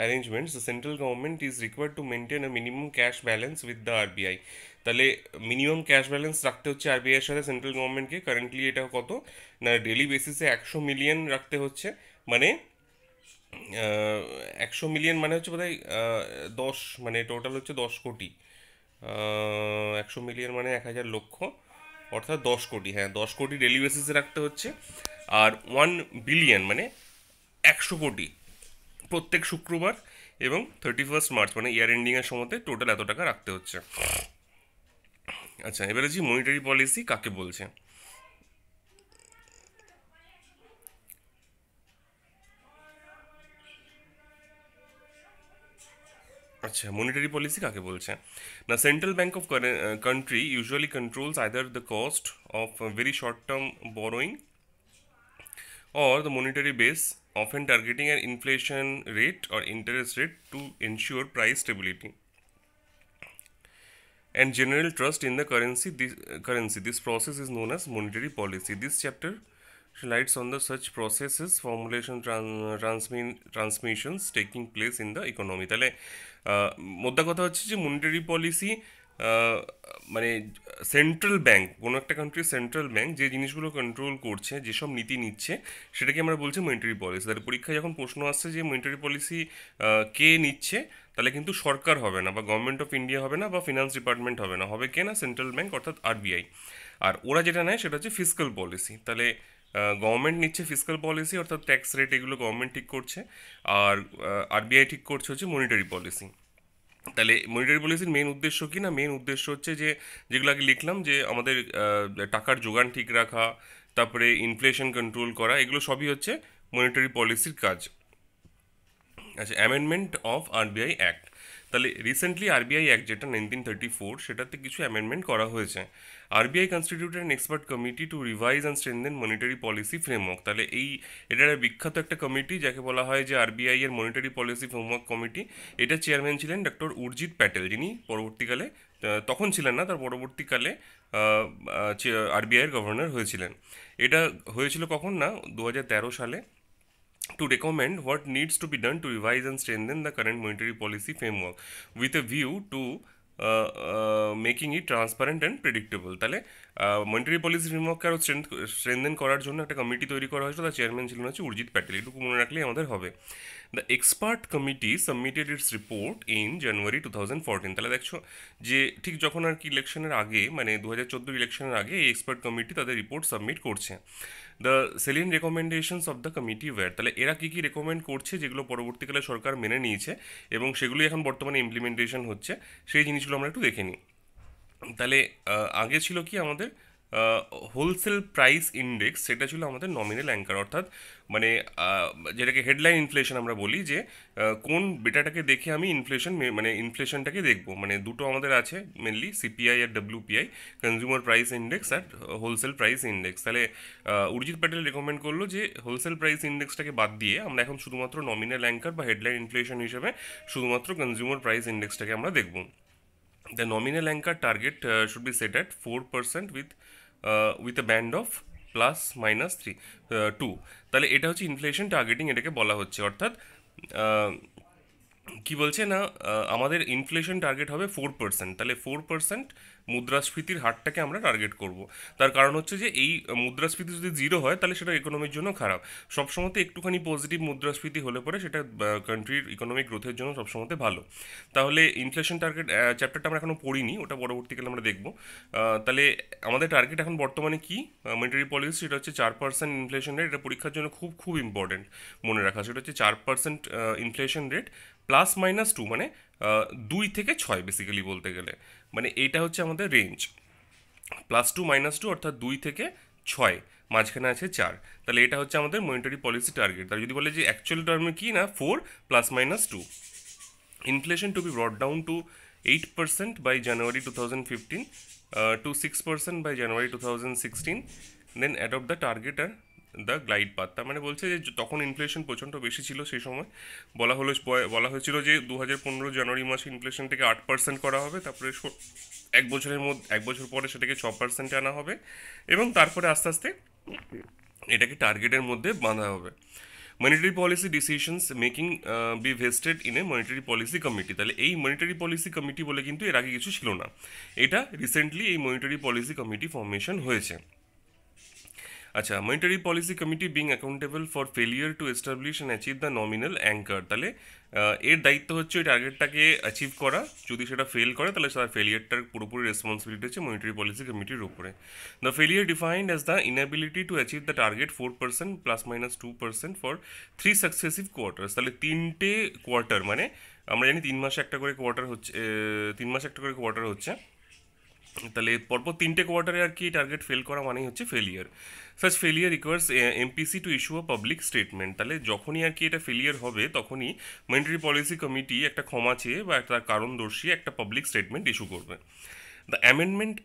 arrangements the central government is required to maintain a minimum cash balance with the RBI তাহলে minimum cash balance রাখতে হচ্ছে আরবিআইয়ের সাথে central গভর্নমেন্টকে currently এটা কত না ডেলি বেসিসে একশো মিলিয়ন রাখতে হচ্ছে মানে একশো মিলিয়ন মানে হচ্ছে বোধহয় দশ মানে টোটাল হচ্ছে দশ কোটি একশো মিলিয়ন মানে এক হাজার লক্ষ অর্থাৎ দশ কোটি হ্যাঁ দশ কোটি ডেলি বেসিসে রাখতে হচ্ছে আর ওয়ান বিলিয়ন মানে একশো কোটি প্রত্যেক শুক্রবার এবং থার্টি ফার্স্ট মার্চ মানে ইয়ার এন্ডিংয়ের সময়তে টোটাল এত টাকা রাখতে হচ্ছে अच्छा, আচ্ছা এবার হচ্ছে মনিটারি পলিসি কাকে বলছে अच्छा मॉनेटरी पॉलिसी काके बोलते हैं ना central bank of country usually controls either the cost of very short term borrowing और the monetary base often targeting an inflation rate और interest rate to ensure price stability and general trust in the currency this, uh, currency this process is known as monetary policy this chapter lights on the such processes formulation tran, transmin, transmissions taking place in the economy তাহলে মোদ্দা কথা হচ্ছে যে monetary policy মানে central bank কোনো একটা কান্ট্রির central bank যে জিনিসগুলো কন্ট্রোল করছে যেসব নীতি নিচ্ছে সেটাকে আমরা বলছি মনিটারি পলিসি তাহলে পরীক্ষায় যখন প্রশ্ন আসছে যে মনিটারি পলিসি কে নিচ্ছে তাহলে কিন্তু সরকার হবে না বা গভর্নমেন্ট অফ ইন্ডিয়া হবে না বা ফিনান্স ডিপার্টমেন্ট হবে না হবে কে না সেন্ট্রাল ব্যাঙ্ক অর্থাৎ আরবিআই আর ওরা যেটা নেয় সেটা হচ্ছে ফিজিক্যাল পলিসি তাহলে গভর্নমেন্ট নিচ্ছে ফিজিক্যাল পলিসি অর্থাৎ ট্যাক্স রেট এগুলো গভর্নমেন্ট ঠিক করছে আর আরবিআই ঠিক করছে হচ্ছে মনিটারি পলিসি তাহলে মনিটারি পলিসির মেন উদ্দেশ্য কি না মেন উদ্দেশ্য হচ্ছে যে যেগুলো আগে লিখলাম যে আমাদের টাকার যোগান ঠিক রাখা তারপরে ইনফ্লেশন কন্ট্রোল করা এগুলো সবই হচ্ছে মনিটারি পলিসির কাজ আচ্ছা অ্যামেন্ডমেন্ট অফ আরবিআই অ্যাক্ট তাহলে রিসেন্টলি আরবিআই অ্যাক্ট যেটা নাইনটিন থার্টি ফোর সেটাতে কিছু অ্যামেন্ডমেন্ট করা হয়েছে RBI constituted an expert committee to revise and strengthen monetary policy framework তাহলে এই এটার বিখ্যাত একটা কমিটি যাকে বলা হয় যে আরবিআই এর মনিটারি পলিসি ফ্রেমওয়ার্ক কমিটি এটা চেয়ারম্যান ছিলেন ডক্টর উর্জিৎ প্যাটেল যিনি পরবর্তীকালে তখন ছিলেন না তার পরবর্তীকালে আরবিআইয়ের গভর্নর হয়েছিলেন এটা হয়েছিল কখন না দু সালে to recommend what needs to be done to revise and strengthen the current monetary policy framework with a view to making it transparent and predictable তাহলে মনিটারি পলিসি ফ্রেমওয়ার্ককে আরও স্ট্রেন্থেন করার জন্য একটা কমিটি তৈরি করা হয়েছিল তার চেয়ারম্যান ছিলেন হচ্ছে উর্জিৎ প্যাটেল এটুকু মনে রাখলেই আমাদের হবে the expert committee submitted its report in January two thousand fourteen তাহলে দেখছো যে ঠিক যখন আর কি ইলেকশনের আগে মানে দু হাজার চোদ্দোর ইলেকশনের আগে এই এক্সপার্ট কমিটি তাদের রিপোর্ট সাবমিট করছে the salient recommendations of the committee were তাহলে এরা কী কী রেকমেন্ড করছে যেগুলো পরবর্তীকালে সরকার মেনে নিয়েছে এবং সেগুলি এখন বর্তমানে ইমপ্লিমেন্টেশন হচ্ছে সেই জিনিসগুলো আমরা একটু দেখে নিই তাহলে আগে ছিল কি আমাদের হোলসেল প্রাইস ইন্ডেক্স সেটা ছিল আমাদের নমিনাল অ্যাঙ্কার অর্থাৎ মানে যেটাকে হেডলাইন ইনফ্লেশন আমরা বলি যে কোন বেটাটাকে দেখে আমি ইনফ্লেশন মানে ইনফ্লেশনটাকে দেখব মানে দুটো আমাদের আছে মেনলি সিপিআই আর ডাব্লিউপিআই কনজিউমার প্রাইস ইন্ডেক্স আর হোলসেল প্রাইস ইন্ডেক্স তাহলে উর্জিত প্যাটেল রেকমেন্ড করলো যে হোলসেল প্রাইস ইন্ডেক্সটাকে বাদ দিয়ে আমরা এখন শুধুমাত্র নমিনাল অ্যাঙ্কার বা হেডলাইন ইনফ্লেশন হিসেবে শুধুমাত্র কনজিউমার প্রাইস ইন্ডেক্সটাকে আমরা দেখব the nominal anchor target should be set at four percent with with a band of plus minus three two তাহলে এটা হচ্ছে ইনফ্লেশন টার্গেটিং এটাকে বলা হচ্ছে অর্থাৎ কি বলছে না আমাদের ইনফ্লেশন টার্গেট হবে ফোর পার্সেন্ট তাহলে ফোর পার্সেন্ট মুদ্রাস্ফীতির হারটাকে আমরা টার্গেট করব তার কারণ হচ্ছে যে এই মুদ্রাস্ফীতি যদি জিরো হয় তাহলে সেটা ইকোনমির জন্য খারাপ সবসময়তে একটুখানি পজিটিভ মুদ্রাস্ফীতি হলে পরে সেটা কান্ট্রির ইকোনমিক গ্রোথের জন্য সবসময়তে ভালো তাহলে ইনফ্লেশন টার্গেট চ্যাপ্টারটা আমরা এখনও পড়িনি ওটা পরবর্তীকালে আমরা দেখব তাহলে আমাদের টার্গেট এখন বর্তমানে কি মনিটারি পলিসি সেটা হচ্ছে চার পার্সেন্ট ইনফ্লেশন রেট এটা পরীক্ষার জন্য খুব খুব ইম্পর্টেন্ট মনে রাখা সেটা হচ্ছে চার percent inflation rate plus minus two মানে দুই থেকে ছয় বেসিক্যালি বলতে গেলে মানে এইটা হচ্ছে আমাদের range plus two minus two অর্থাৎ দুই থেকে ছয় মাঝখানে আছে চার তাহলে এটা হচ্ছে আমাদের মনিটারি পলিসি টার্গেট তাহলে যদি বলে যে অ্যাকচুয়াল টার্মে কি না four plus minus two inflation to be brought down to eight percent by January two thousand fifteen to six percent by January two thousand sixteen then adopt the target আর the glide path তার মানে বলছে যে তখন inflation প্রচণ্ড বেশি ছিল সেই সময় বলা হলো বলা হয়েছিল যে দু হাজার পনেরো জানুয়ারি মাসে ইনফ্লেশনটাকে আট পার্সেন্ট করা হবে তারপরে এক বছরের মধ্যে এক বছর পরে সেটাকে ছ পার্সেন্টে আনা হবে এবং তারপরে আস্তে আস্তে এটাকে টার্গেটের মধ্যে বাঁধা হবে monetary policy decisions making be vested in a monetary policy committee তাহলে এই মনিটারি পলিসি কমিটি বলে কিন্তু এর আগে কিছু ছিল না এটা রিসেন্টলি এই মনিটারি পলিসি কমিটি ফর্মেশন হয়েছে আচ্ছা monetary policy committee being accountable for failure to establish and achieve the nominal anchor তাহলে এর দায়িত্ব হচ্ছে ওই টার্গেটটাকে অ্যাচিভ করা যদি সেটা ফেল করে তাহলে তার ফেলিয়ারটার পুরোপুরি রেসপন্সিবিলিটি হচ্ছে মনিটারি পলিসি কমিটির উপরে the failure defined as the inability to achieve the target four percent plus minus two percent for three successive quarters তাহলে তিনটে কোয়ার্টার মানে আমরা জানি তিন মাসে একটা করে কোয়ার্টার হচ্ছে তিন মাসে একটা করে কোয়ার্টার হচ্ছে তাহলে পরপর তিনটে কোয়ার্টারে আর কি টার্গেট ফেল করা মানেই হচ্ছে failure such failure requires MPC to issue a public statement তাহলে যখনই আর কি এটা ফেলিয়ার হবে তখনই মনিটারি পলিসি কমিটি একটা ক্ষমা চেয়ে বা একটা কারণ দর্শিয়ে একটা পাবলিক স্টেটমেন্ট ইস্যু করবে the amendment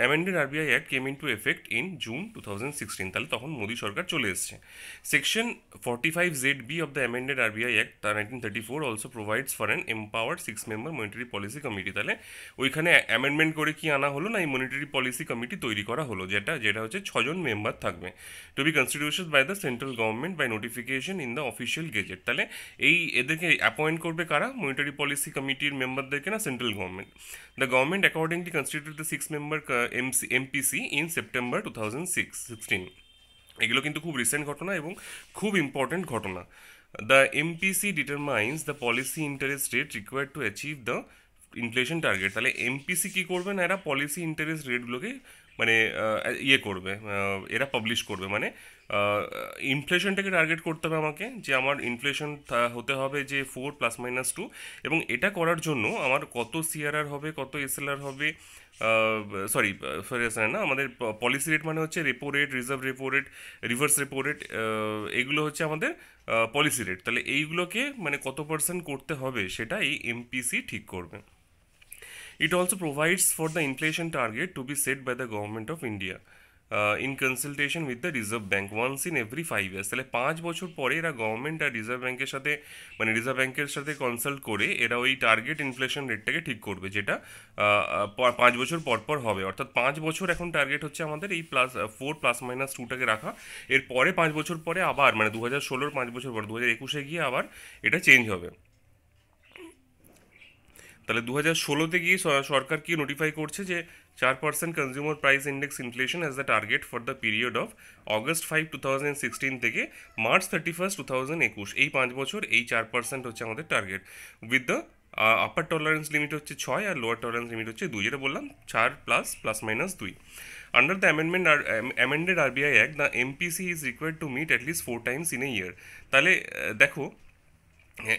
amended RBI act came into effect in June two thousand sixteen তাহলে তখন মোদী সরকার চলে এসছে section forty five Z B of the amended RBI act তার nineteen thirty four also provides for an empowered six member monetary policy committee তাহলে ওইখানে amendment করে কি আনা হলো না এই মনিটারি পলিসি কমিটি তৈরি করা হলো যেটা যেটা হচ্ছে ছজন মেম্বার থাকবে to be constitution by the central government by notification in the official gazette তাহলে এই এদেরকে অ্যাপয়েন্ট করবে কারা মনিটারি পলিসি কমিটির মেম্বারদেরকে না central government the government accordingly constitute the six member MC MPC in September two thousand six sixteen এগুলো কিন্তু খুব রিসেন্ট ঘটনা এবং খুব ইম্পর্টেন্ট ঘটনা the MPC determines the policy interest rate required to achieve the inflation target তাহলে MPC কী করবে না এরা পলিসি ইন্টারেস্ট রেটগুলোকে মানে ইয়ে করবে এরা পাবলিশ করবে মানে ইনফ্লেশনটাকে টার্গেট করতে হবে আমাকে যে আমার ইনফ্লেশন হতে হবে যে ফোর প্লাস মাইনাস টু এবং এটা করার জন্য আমার কত সিআরআর হবে কত এসএলআর হবে সরি সরি না আমাদের পলিসি রেট মানে হচ্ছে repo rate reserve repo rate reverse repo rate এগুলো হচ্ছে আমাদের পলিসি রেট তাহলে এইগুলোকে মানে কত পার্সেন্ট করতে হবে সেটা এই এমপিসি ঠিক করবে it also provides for the inflation target to be set by the government of India in consultation with the reserve bank once in every five years তাহলে পাঁচ বছর পরে এরা গভর্নমেন্ট আর রিজার্ভ ব্যাঙ্কের সাথে মানে রিজার্ভ ব্যাঙ্কের সাথে কনসাল্ট করে এরা ওই টার্গেট ইনফ্লেশন রেটটাকে ঠিক করবে যেটা পাঁচ বছর পর পর হবে অর্থাৎ পাঁচ বছর এখন টার্গেট হচ্ছে আমাদের এই প্লাস ফোর প্লাস মাইনাস টুটাকে রাখা এর পরে পাঁচ বছর পরে আবার মানে দু হাজার ষোলোর পাঁচ বছর পর দু হাজার একুশে গিয়ে আবার এটা চেঞ্জ হবে তাহলে দু হাজার ষোলোতে গিয়ে সরকার কি নোটিফাই করছে যে চার percent consumer price index inflation as the target for the period of August five two thousand sixteen থেকে March thirty first two thousand একুশ এই পাঁচ বছর এই চার পার্সেন্ট হচ্ছে আমাদের target with the upper tolerance limit হচ্ছে ছয় আর লোয়ার টলারেন্স লিমিট হচ্ছে দুই যেটা বললাম চার প্লাস প্লাস মাইনাস দুই আন্ডার দ্য অ্যামেন্ডমেন্ট আর amended RBI act the MPC is required to meet at least four times in a year তাহলে দেখো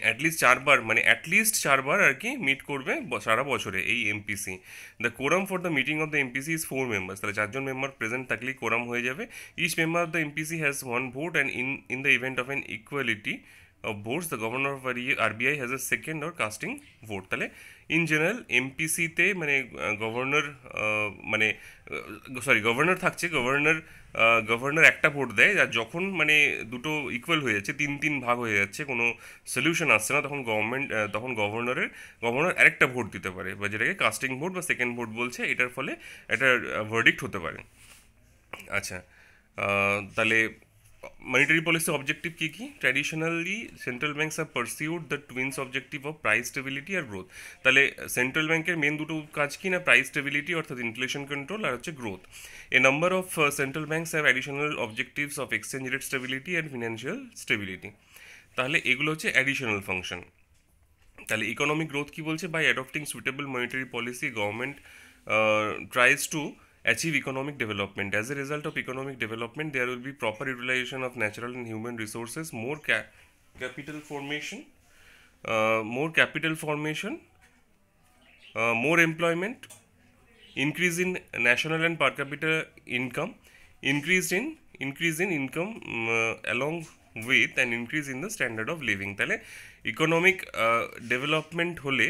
অ্যাটলিস্ট চারবার মানে অ্যাটলিস্ট চারবার আর কি মিট করবে সারা বছরে এই MPC the quorum for the meeting of the MPC is four members তাহলে চারজন মেম্বার প্রেজেন্ট থাকলেই কোরাম হয়ে যাবে each member of the MPC has one vote and in in the event of an equality of votes the governor of BI has a second or casting vote তাহলে in general এমপিসিতে মানে governor মানে sorry governor থাকছে governor governor একটা vote দেয় আর যখন মানে দুটো ইকুয়াল হয়ে যাচ্ছে তিন তিন ভাগ হয়ে যাচ্ছে কোনো সলিউশন আসছে না তখন গভর্নমেন্ট তখন গভর্নরের গভর্নর আরেকটা ভোট দিতে পারে বা যেটাকে কাস্টিং ভোট বা সেকেন্ড ভোট বলছে এটার ফলে একটা ভার্ডিক্ট হতে পারে আচ্ছা তাহলে মনিটারি policy objective কী কী traditionally central banks have pursued the twins objective of price stability আর গ্রোথ তাহলে সেন্ট্রাল ব্যাংকের মেন দুটো কাজ কি না প্রাইস স্টেবিলিটি অর্থাৎ ইনফ্লেশন কন্ট্রোল আর হচ্ছে growth a number of central banks have additional objectives of exchange rate stability and financial stability তাহলে এগুলো হচ্ছে অ্যাডিশনাল ফাংশন তাহলে ইকোনমিক গ্রোথ কি বলছে by adopting suitable monetary policy government tries to achieve economic development. As a result of economic development, there will be proper utilization of natural and human resources, more ca capital formation, uh, more capital formation, uh, more employment, increase in national and per capita income, increase in increase in income mm, uh, along with an increase in the standard of living. তাহলে economic uh, development হলে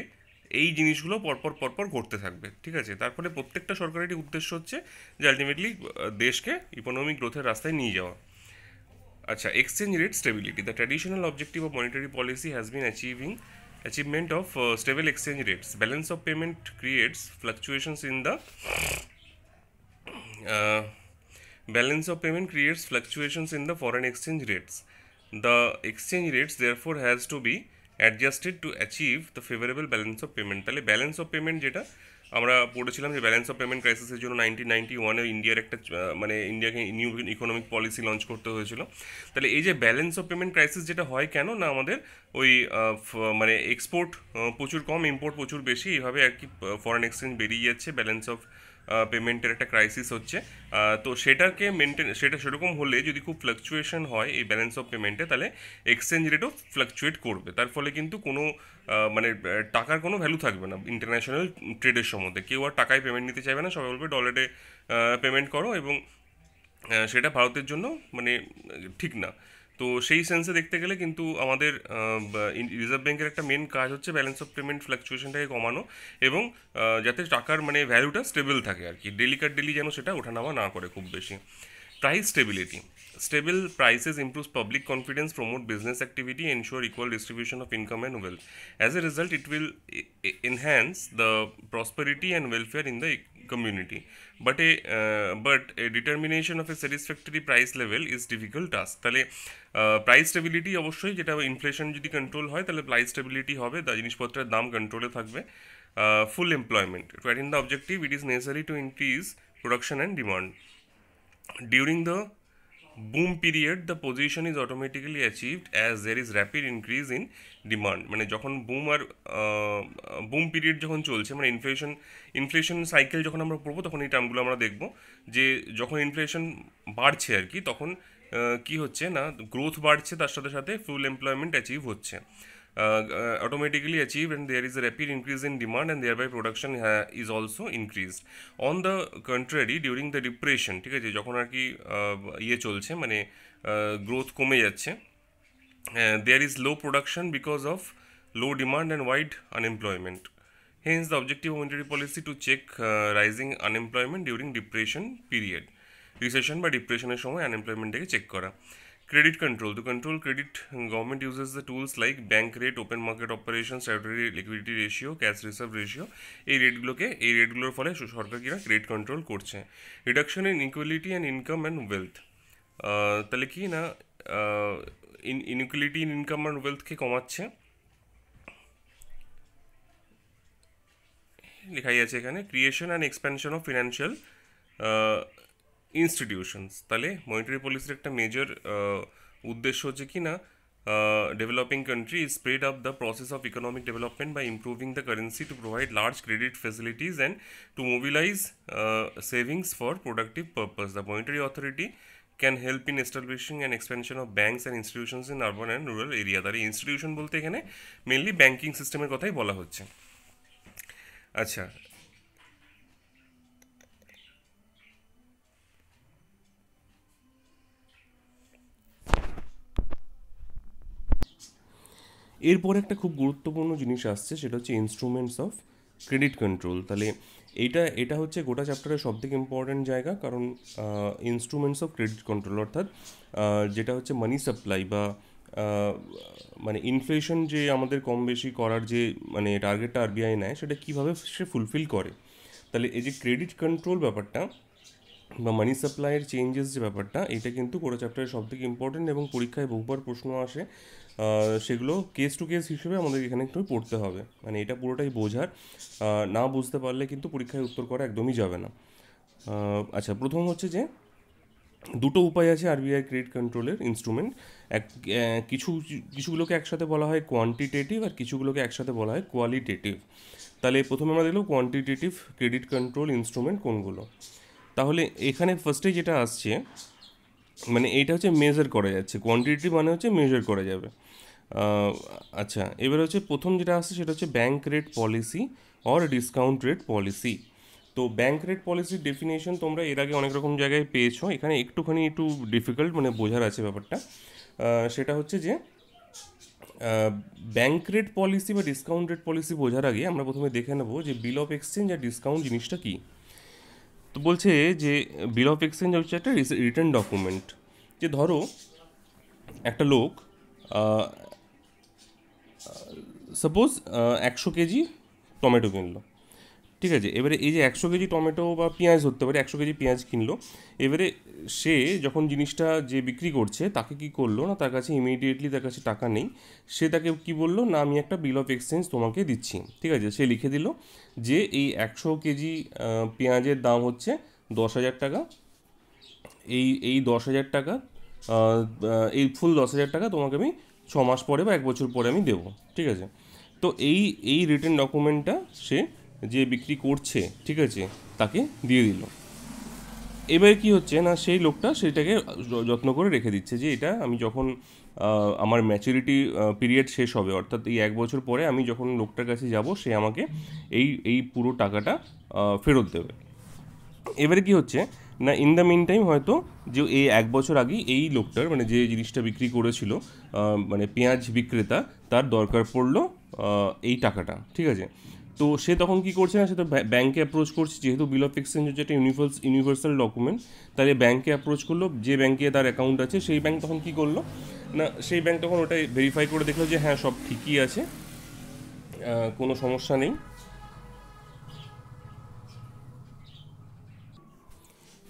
এই জিনিসগুলো পরপর পরপর ঘটতে থাকবে ঠিক আছে তার ফলে প্রত্যেকটা সরকারেরই উদ্দেশ্য হচ্ছে যে আলটিমেটলি দেশকে ইকোনমিক গ্রোথের রাস্তায় নিয়ে যাওয়া আচ্ছা exchange rate stability the traditional objective of monetary policy has been achieving achievement of stable exchange rates balance of payment creates fluctuations in the of payment creates fluctuations in the foreign exchange rates the exchange rates therefore has to be adjusted to achieve the favourable balance of payment তাহলে balance of payment যেটা আমরা পড়েছিলাম যে balance of payment ক্রাইসিসের জন্য nineteen ninety ওয়ানে ইন্ডিয়ার একটা মানে ইন্ডিয়াকে নিউ ইকোনমিক পলিসি লঞ্চ করতে হয়েছিল তাহলে এই যে ব্যালেন্স অফ পেমেন্ট ক্রাইসিস যেটা হয় কেন না আমাদের ওই মানে এক্সপোর্ট প্রচুর কম ইম্পোর্ট প্রচুর বেশি এইভাবে আর কি ফরেন এক্সচেঞ্জ বেরিয়ে যাচ্ছে ব্যালেন্স অফ পেমেন্টের একটা ক্রাইসিস হচ্ছে তো সেটাকে মেনটেন সেটা সেরকম হলে যদি খুব ফ্লাকচুয়েশন হয় এই ব্যালেন্স অফ পেমেন্টে তাহলে এক্সচেঞ্জ রেটও ফ্লাকচুয়েট করবে তার ফলে কিন্তু কোনো মানে টাকার কোনো ভ্যালু থাকবে না ইন্টারন্যাশনাল ট্রেডের সম্বন্ধে কেউ আর টাকায় পেমেন্ট নিতে চাইবে না সবাই বলবে ডলারে পেমেন্ট করো এবং সেটা ভারতের জন্য মানে ঠিক না তো সেই সেন্সে দেখতে গেলে কিন্তু আমাদের রিজার্ভ ব্যাঙ্কের একটা মেন কাজ হচ্ছে ব্যালেন্স অফ পেমেন্ট ফ্ল্যাকচুয়েশনটাকে কমানো এবং যাতে টাকার মানে ভ্যালুটা স্টেবল থাকে আর কি ডেলি ডেলিকার ডেলি যেন সেটা ওঠানামা না করে খুব বেশি price stability stable prices improve public confidence promote business activity ensure equal distribution of income and wealth as a result it will enhance the prosperity and welfare in the community but a uh, but a determination of a satisfactory price level is difficult task তাহলে price uh, stability অবশ্যই যেটা inflation যদি control হয় তাহলে price stability হবে জিনিসপত্রের দাম কন্ট্রোলে থাকবে full employment to attain the objective it is necessary to increase production and demand during the boom period the position is automatically achieved as there is rapid increase in demand মানে যখন broom আর broom period যখন চলছে মানে inflation inflation cycle যখন আমরা পড়বো তখন এই টার্মগুলো আমরা দেখব যে যখন ইনফ্লেশন বাড়ছে আর কি তখন কি হচ্ছে না গ্রোথ বাড়ছে তার সাথে সাথে ফুল এমপ্লয়মেন্ট অ্যাচিভ হচ্ছে automatically achieved and there is a rapid increase in demand and thereby production is also increased. On the contrary, during the depression, ঠিক আছে যখন আর কি ইয়ে চলছে মানে গ্রোথ কমে যাচ্ছে there is low production because of low demand and wide unemployment hence the objective of monetary policy to check uh, rising unemployment during depression period recession বা ডিপ্রেশনের সময় আনএমপ্লয়মেন্টটাকে চেক করা Credit control. To control credit, uh, government uses the tools like bank rate, open market operations, statutory liquidity ratio, cash reserve ratio এই রেটগুলোকে এই রেটগুলোর ফলে সরকার কিনা ক্রেডিট কন্ট্রোল করছে reduction in inequality and income and wealth তাহলে কি না in inequality in income and ওয়েলথকে কমাচ্ছে লেখাই আছে এখানে creation and expansion of financial institutions তাহলে মনিটারি পলিসির একটা মেজর উদ্দেশ্য হচ্ছে কি না developing country spread up the process of economic development by improving the currency to provide large credit facilities and to mobilise savings for productive purpose the monetary authority can help in establishing and expansion of banks and institutions in urban and rural area তার institution বলতে এখানে mainly banking সিস্টেমের কথাই বলা হচ্ছে আচ্ছা এরপরে একটা খুব গুরুত্বপূর্ণ জিনিস আসছে সেটা হচ্ছে ইনস্ট্রুমেন্টস অফ ক্রেডিট কন্ট্রোল তাহলে এটা এটা হচ্ছে গোটা চ্যাপ্টারের সব থেকে ইম্পর্ট্যান্ট জায়গা কারণ ইনস্ট্রুমেন্টস অফ ক্রেডিট কন্ট্রোল অর্থাৎ যেটা হচ্ছে মানি সাপ্লাই বা মানে ইনফ্লেশন যে আমাদের কম বেশি করার যে মানে টার্গেটটা আরবিআই নেয় সেটা কীভাবে সে ফুলফিল করে তাহলে এই যে ক্রেডিট কন্ট্রোল ব্যাপারটা বা মানি সাপ্লাইয়ের চেঞ্জেস যে ব্যাপারটা এটা কিন্তু গোটা চ্যাপ্টারের সব থেকে ইম্পর্টেন্ট এবং পরীক্ষায় বহুবার প্রশ্ন আসে সেগুলো কেস টু কেস হিসেবে আমাদের এখানে একটু পড়তে হবে মানে এটা পুরোটাই বোঝার না বুঝতে পারলে কিন্তু পরীক্ষায় উত্তর করা একদমই যাবে না আচ্ছা প্রথম হচ্ছে যে দুটো উপায় আছে আরবিআই ক্রেডিট কন্ট্রোলের ইনস্ট্রুমেন্ট এক কিছু কিছুগুলোকে একসাথে বলা হয় কোয়ান্টিটেটিভ আর কিছুগুলোকে একসাথে বলা হয় কোয়ালিটেটিভ তাহলে প্রথমে আমরা দেখলো কোয়ান্টিটেটিভ ক্রেডিট কন্ট্রোল ইনস্ট্রুমেন্ট কোনগুলো তাহলে এখানে ফার্স্টে যেটা আসছে মানে এইটা হচ্ছে মেজার করা যাচ্ছে কোয়ান্টিটি মানে হচ্ছে মেজার করা যাবে আচ্ছা এবার হচ্ছে প্রথম যেটা আসছে সেটা হচ্ছে bank rate policy or discount rate policy তো ব্যাঙ্ক রেট পলিসির ডেফিনেশন তোমরা এর আগে অনেক রকম জায়গায় পেয়েছো এখানে একটুখানি একটু ডিফিকাল্ট মানে বোঝার আছে ব্যাপারটা সেটা হচ্ছে যে ব্যাঙ্ক রেট পলিসি বা ডিসকাউন্ট রেট পলিসি বোঝার আগে আমরা প্রথমে দেখে নেব যে বিল অফ এক্সচেঞ্জ আর ডিসকাউন্ট জিনিসটা কী তো বলছে যে বিল অফ এক্সচেঞ্জ হচ্ছে একটা রিটার্ন ডকুমেন্ট যে ধরো একটা লোক সাপোজ একশো কেজি টমেটো কিনলো ঠিক আছে এবারে এই যে একশো কেজি টমেটো বা পেঁয়াজ ধরতে পারে একশো কেজি পেঁয়াজ কিনলো এবারে সে যখন জিনিসটা যে বিক্রি করছে তাকে কি করলো না তার কাছে ইমিডিয়েটলি তার কাছে টাকা নেই সে তাকে কি বললো না আমি একটা বিল অফ এক্সচেঞ্জ তোমাকে দিচ্ছি ঠিক আছে সে লিখে দিল যে এই একশো কেজি পেঁয়াজের দাম হচ্ছে দশ হাজার টাকা এই এই দশ হাজার টাকা এই ফুল দশ হাজার টাকা তোমাকে আমি ছ মাস পরে বা এক বছর পরে আমি দেবো ঠিক আছে তো এই এই রিটার্ন ডকুমেন্টটা সে যে বিক্রি করছে ঠিক আছে তাকে দিয়ে দিল এবারে কি হচ্ছে না সেই লোকটা সেটাকে যত্ন করে রেখে দিচ্ছে যে এটা আমি যখন আমার ম্যাচুরিটি পিরিয়ড শেষ হবে অর্থাৎ এই এক বছর পরে আমি যখন লোকটার কাছে যাব সে আমাকে এই এই পুরো টাকাটা ফেরত দেবে এবারে কি হচ্ছে না ইন দ্য মিন টাইম হয়তো যে এই এক বছর আগে এই লোকটার মানে যে জিনিসটা বিক্রি করেছিল মানে পেঁয়াজ বিক্রেতা তার দরকার পড়লো এই টাকাটা ঠিক আছে তো সে তখন কি করছে না সে তো ব্যাঙ্কে অ্যাপ্রোচ করছে যেহেতু বিল অফ এক্সচেঞ্জ হচ্ছে একটা ইউনিভার্স ইউনিভার্সাল ডকুমেন্ট তাহলে ব্যাঙ্কে অ্যাপ্রোচ করলো যে ব্যাঙ্কে তার অ্যাকাউন্ট আছে সেই ব্যাঙ্ক তখন কি করলো না সেই ব্যাঙ্ক তখন ওটাই ভেরিফাই করে দেখলো যে হ্যাঁ সব ঠিকই আছে কোনো সমস্যা নেই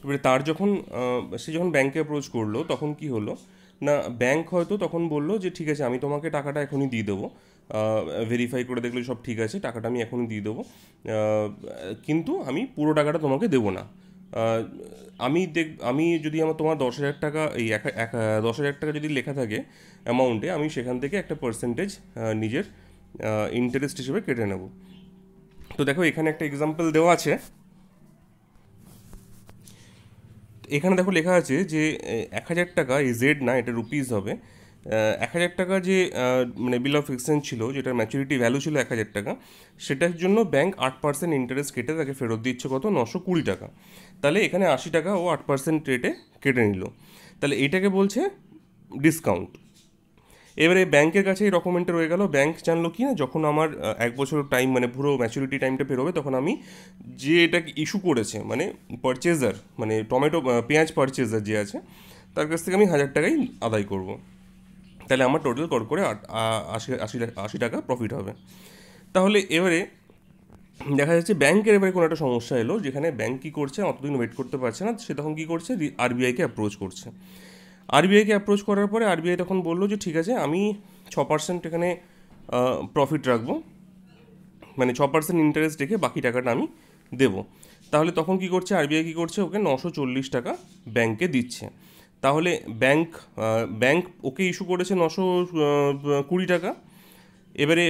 এবারে তার যখন সে যখন ব্যাঙ্কে অ্যাপ্রোচ করলো তখন কি হলো না ব্যাংক হয়তো তখন বললো যে ঠিক আছে আমি তোমাকে টাকাটা এখনই দিয়ে দেবো ভেরিফাই করে দেখলে সব ঠিক আছে টাকাটা আমি এখনই দিয়ে দেবো কিন্তু আমি পুরো টাকাটা তোমাকে দেবো না আমি দেখ আমি যদি আমার তোমার দশ হাজার টাকা এই এক দশ হাজার টাকা যদি লেখা থাকে অ্যামাউন্টে আমি সেখান থেকে একটা পার্সেন্টেজ নিজের ইন্টারেস্ট হিসেবে কেটে নেব তো দেখো এখানে একটা এক্সাম্পল দেওয়া আছে এখানে দেখো লেখা আছে যে এক হাজার টাকা এই জেড না এটা রুপিস হবে এক হাজার টাকা যে মানে বিল অফ এক্সচেঞ্জ ছিল যেটার ম্যাচুরিটি ভ্যালু ছিল এক হাজার টাকা সেটার জন্য ব্যাংক আট পার্সেন্ট ইন্টারেস্ট কেটে তাকে ফেরত দিচ্ছে কত নশো কুড়ি টাকা তাহলে এখানে আশি টাকা ও আট পার্সেন্ট রেটে কেটে নিল তাহলে এটাকে বলছে ডিসকাউন্ট এবারে ব্যাংকের কাছে এই ডকুমেন্টটা রয়ে গেল ব্যাংক জানলো কি না যখন আমার এক বছর টাইম মানে পুরো ম্যাচুরিটি টাইমটা পেরোবে তখন আমি যে এটাকে ইস্যু করেছে মানে পারচেজার মানে টমেটো পেঁয়াজ পারচেজার যে আছে তার কাছ থেকে আমি হাজার টাকাই আদায় করবো তাহলে আমার টোটাল কর করে আশি আশি আশি টাকা প্রফিট হবে তাহলে এবারে দেখা যাচ্ছে ব্যাংকের এবারে কোনো একটা সমস্যা এলো যেখানে ব্যাংক কী করছে অতদিন ওয়েট করতে পারছে না সে তখন কী করছে আরবিআইকে অ্যাপ্রোচ করছে আরবিআইকে অ্যাপ্রোচ করার পরে আরবিআই তখন বললো যে ঠিক আছে আমি ছ পার্সেন্ট এখানে প্রফিট রাখবো মানে ছ পার্সেন্ট ইন্টারেস্ট রেখে বাকি টাকাটা আমি দেবো তাহলে তখন কী করছে আরবিআই কী করছে ওকে নশো চল্লিশ টাকা ব্যাংকে দিচ্ছে তাহলে ব্যাংক ব্যাংক ওকে ইস্যু করেছে নশো কুড়ি টাকা এবারে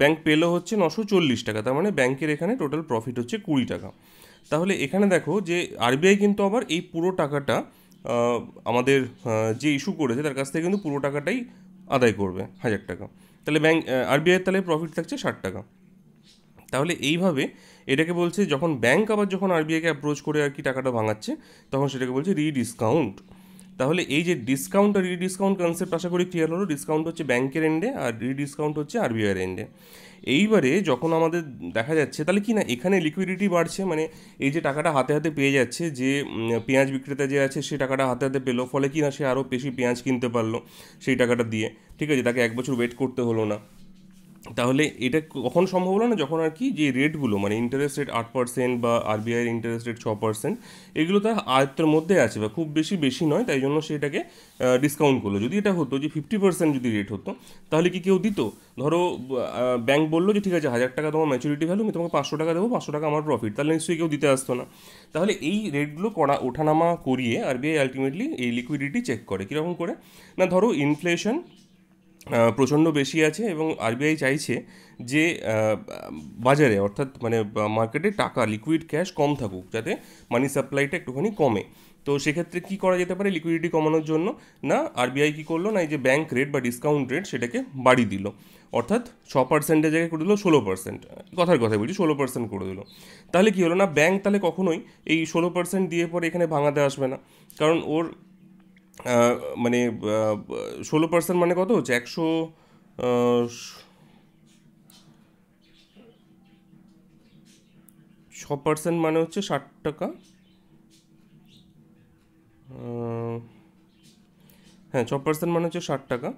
ব্যাংক পেলো হচ্ছে নশো চল্লিশ টাকা তার মানে ব্যাংকের এখানে টোটাল প্রফিট হচ্ছে কুড়ি টাকা তাহলে এখানে দেখো যে আরবিআই কিন্তু আবার এই পুরো টাকাটা আমাদের যে ইস্যু করেছে তার কাছ থেকে কিন্তু পুরো টাকাটাই আদায় করবে হাজার টাকা তাহলে ব্যাংক আরবিআইয়ের তাহলে প্রফিট থাকছে ষাট টাকা তাহলে এইভাবে এটাকে বলছে যখন ব্যাংক আবার যখন আরবিআইকে অ্যাপ্রোচ করে আর কি টাকাটা ভাঙাচ্ছে তখন সেটাকে বলছে রি ডিসকাউন্ট তাহলে এই যে ডিসকাউন্ট আর রিডিসকাউন্ট কনসেপ্ট আশা করি ক্লিয়ার হলো ডিসকাউন্ট হচ্ছে ব্যাংকের এন্ডে আর রিডিসকাউন্ট হচ্ছে আরবিআইয়ের এন্ডে এইবারে যখন আমাদের দেখা যাচ্ছে তাহলে কি না এখানে লিকুইডিটি বাড়ছে মানে এই যে টাকাটা হাতে হাতে পেয়ে যাচ্ছে যে পেঁয়াজ বিক্রেতা যে আছে সে টাকাটা হাতে হাতে পেলো ফলে কি না সে আরও বেশি পেঁয়াজ কিনতে পারলো সেই টাকাটা দিয়ে ঠিক আছে তাকে এক বছর ওয়েট করতে হলো না তাহলে এটা কখন সম্ভব হলো না যখন আর কি যে রেটগুলো মানে ইন্টারেস্ট রেট আট পার্সেন্ট বা আরবিআইয়ের ইন্টারেস্ট রেট ছ পার্সেন্ট এগুলো তার আয়ত্তের মধ্যে আছে বা খুব বেশি বেশি নয় তাই জন্য সেটাকে ডিসকাউন্ট করলো যদি এটা হতো যে ফিফটি পার্সেন্ট যদি রেট হতো তাহলে কি কেউ দিত ধরো ব্যাংক বললো যে ঠিক আছে হাজার টাকা তোমার ম্যাচুরিটি ভ্যালু আমি তোমাকে পাঁচশো টাকা দেবো পাঁচশো টাকা আমার প্রফিট তাহলে নিশ্চয়ই কেউ দিতে আসতো না তাহলে এই রেটগুলো করা ওঠানামা করিয়ে আরবিআই আলটিমেটলি এই লিকুইডিটি চেক করে কীরকম করে না ধরো ইনফ্লেশন প্রচণ্ড বেশি আছে এবং আরবিআই চাইছে যে বাজারে অর্থাৎ মানে মার্কেটে টাকা লিকুইড ক্যাশ কম থাকুক যাতে মানি সাপ্লাইটা একটুখানি কমে তো সেক্ষেত্রে কী করা যেতে পারে লিকুইডিটি কমানোর জন্য না আরবিআই কী করলো না এই যে ব্যাঙ্ক রেট বা ডিসকাউন্ট রেট সেটাকে বাড়ি দিল অর্থাৎ ছ পার্সেন্টের জায়গায় করে দিল ষোলো পার্সেন্ট কথার কথা বলছি ষোলো পার্সেন্ট করে দিল তাহলে কী হলো না ব্যাঙ্ক তাহলে কখনোই এই ষোলো পার্সেন্ট দিয়ে পরে এখানে ভাঙাতে আসবে না কারণ ওর মানে ষোলো পার্সেন্ট মানে কত হচ্ছে একশো ছ পার্সেন্ট মানে হচ্ছে ষাট টাকা হ্যাঁ ছ পার্সেন্ট মানে হচ্ছে ষাট টাকা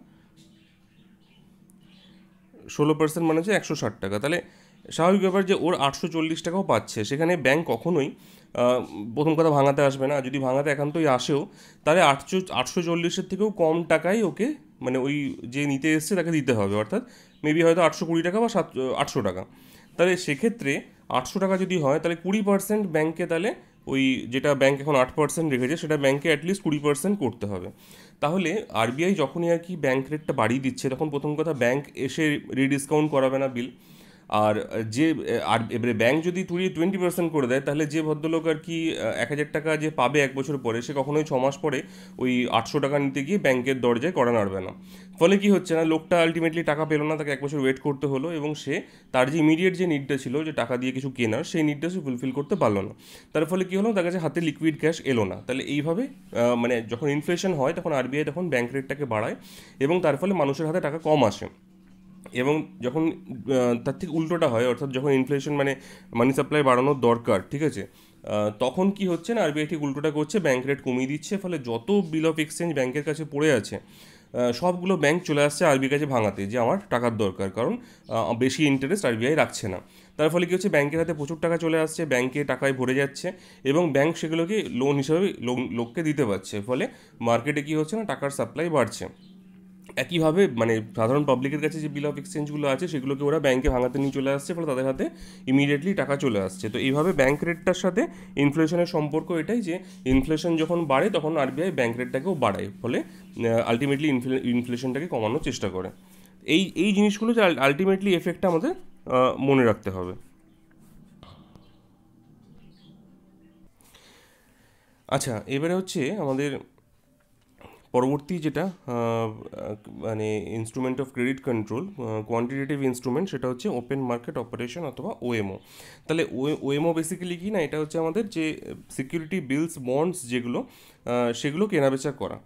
ষোলো পার্সেন্ট মানে হচ্ছে একশো ষাট টাকা তাহলে স্বাভাবিক ব্যাপার যে ওর আটশো চল্লিশ টাকাও পাচ্ছে সেখানে ব্যাংক কখনোই প্রথম কথা ভাঙাতে আসবে না যদি ভাঙাতে একান্তই আসেও তাহলে আটশো আটশো চল্লিশের থেকেও কম টাকায় ওকে মানে ওই যে নিতে এসছে তাকে দিতে হবে অর্থাৎ মেবি হয়তো আটশো কুড়ি টাকা বা সাত আটশো টাকা তাহলে সেক্ষেত্রে আটশো টাকা যদি হয় তাহলে কুড়ি পার্সেন্ট ব্যাঙ্কে তাহলে ওই যেটা ব্যাঙ্ক এখন আট পার্সেন্ট রেখেছে সেটা ব্যাঙ্কে অ্যাটলিস্ট কুড়ি পার্সেন্ট করতে হবে তাহলে আরবিআই যখনই আর কি ব্যাংক রেটটা বাড়িয়ে দিচ্ছে তখন প্রথম কথা ব্যাঙ্ক এসে রিডিসকাউন্ট করাবে না বিল আর যে আর এবারে ব্যাংক যদি তুলিয়ে টোয়েন্টি পার্সেন্ট করে দেয় তাহলে যে ভদ্রলোক আর কি এক হাজার টাকা যে পাবে এক বছর পরে সে কখনোই ছ মাস পরে ওই আটশো টাকা নিতে গিয়ে ব্যাংকের দরজায় করা নাড়বে না ফলে কি হচ্ছে না লোকটা আলটিমেটলি টাকা পেলো না তাকে এক বছর ওয়েট করতে হলো এবং সে তার যে ইমিডিয়েট যে নিডটা ছিল যে টাকা দিয়ে কিছু কেনার সেই নিডটা সে ফুলফিল করতে পারলো না তার ফলে কী হলো তার কাছে হাতে লিকুইড ক্যাশ এলো না তাহলে এইভাবে মানে যখন ইনফ্লেশন হয় তখন আরবিআই তখন ব্যাঙ্ক রেটটাকে বাড়ায় এবং তার ফলে মানুষের হাতে টাকা কম আসে এবং যখন তার থেকে উল্টোটা হয় অর্থাৎ যখন ইনফ্লেশন মানে মানি সাপ্লাই বাড়ানোর দরকার ঠিক আছে তখন কি হচ্ছে না আরবিআই ঠিক উল্টোটা করছে ব্যাঙ্ক রেট কমিয়ে দিচ্ছে ফলে যত বিল অফ এক্সচেঞ্জ ব্যাংকের কাছে পড়ে আছে সবগুলো ব্যাংক চলে আসছে আরবিআই কাছে ভাঙাতে যে আমার টাকার দরকার কারণ বেশি ইন্টারেস্ট আরবিআই রাখছে না তার ফলে কী হচ্ছে ব্যাংকের হাতে প্রচুর টাকা চলে আসছে ব্যাঙ্কে টাকায় ভরে যাচ্ছে এবং ব্যাংক সেগুলোকে লোন হিসাবে লোককে দিতে পারছে ফলে মার্কেটে কী হচ্ছে না টাকার সাপ্লাই বাড়ছে একইভাবে মানে সাধারণ পাবলিকের কাছে যে বিল অফ এক্সচেঞ্জগুলো আছে সেগুলোকে ওরা ব্যাংকে ভাঙাতে নিয়ে চলে আসছে ফলে তাদের হাতে ইমিডিয়েটলি টাকা চলে আসছে তো এইভাবে ব্যাংক রেটটার সাথে ইনফ্লেশনের সম্পর্ক এটাই যে ইনফ্লেশন যখন বাড়ে তখন আরবিআই ব্যাংক রেটটাকেও বাড়ায় ফলে আলটিমেটলি ইনফ্লেশনটাকে কমানোর চেষ্টা করে এই এই জিনিসগুলো যে আলটিমেটলি এফেক্টটা আমাদের মনে রাখতে হবে আচ্ছা এবারে হচ্ছে আমাদের পরবর্তী যেটা মানে instrument of credit control quantitative instrument সেটা হচ্ছে ওপেন মার্কেট অপারেশন অথবা ওএমও তাহলে ওএমও বেসিক্যালি কি না এটা হচ্ছে আমাদের যে সিকিউরিটি বিলস বন্ডস যেগুলো সেগুলো কেনাবেচা করা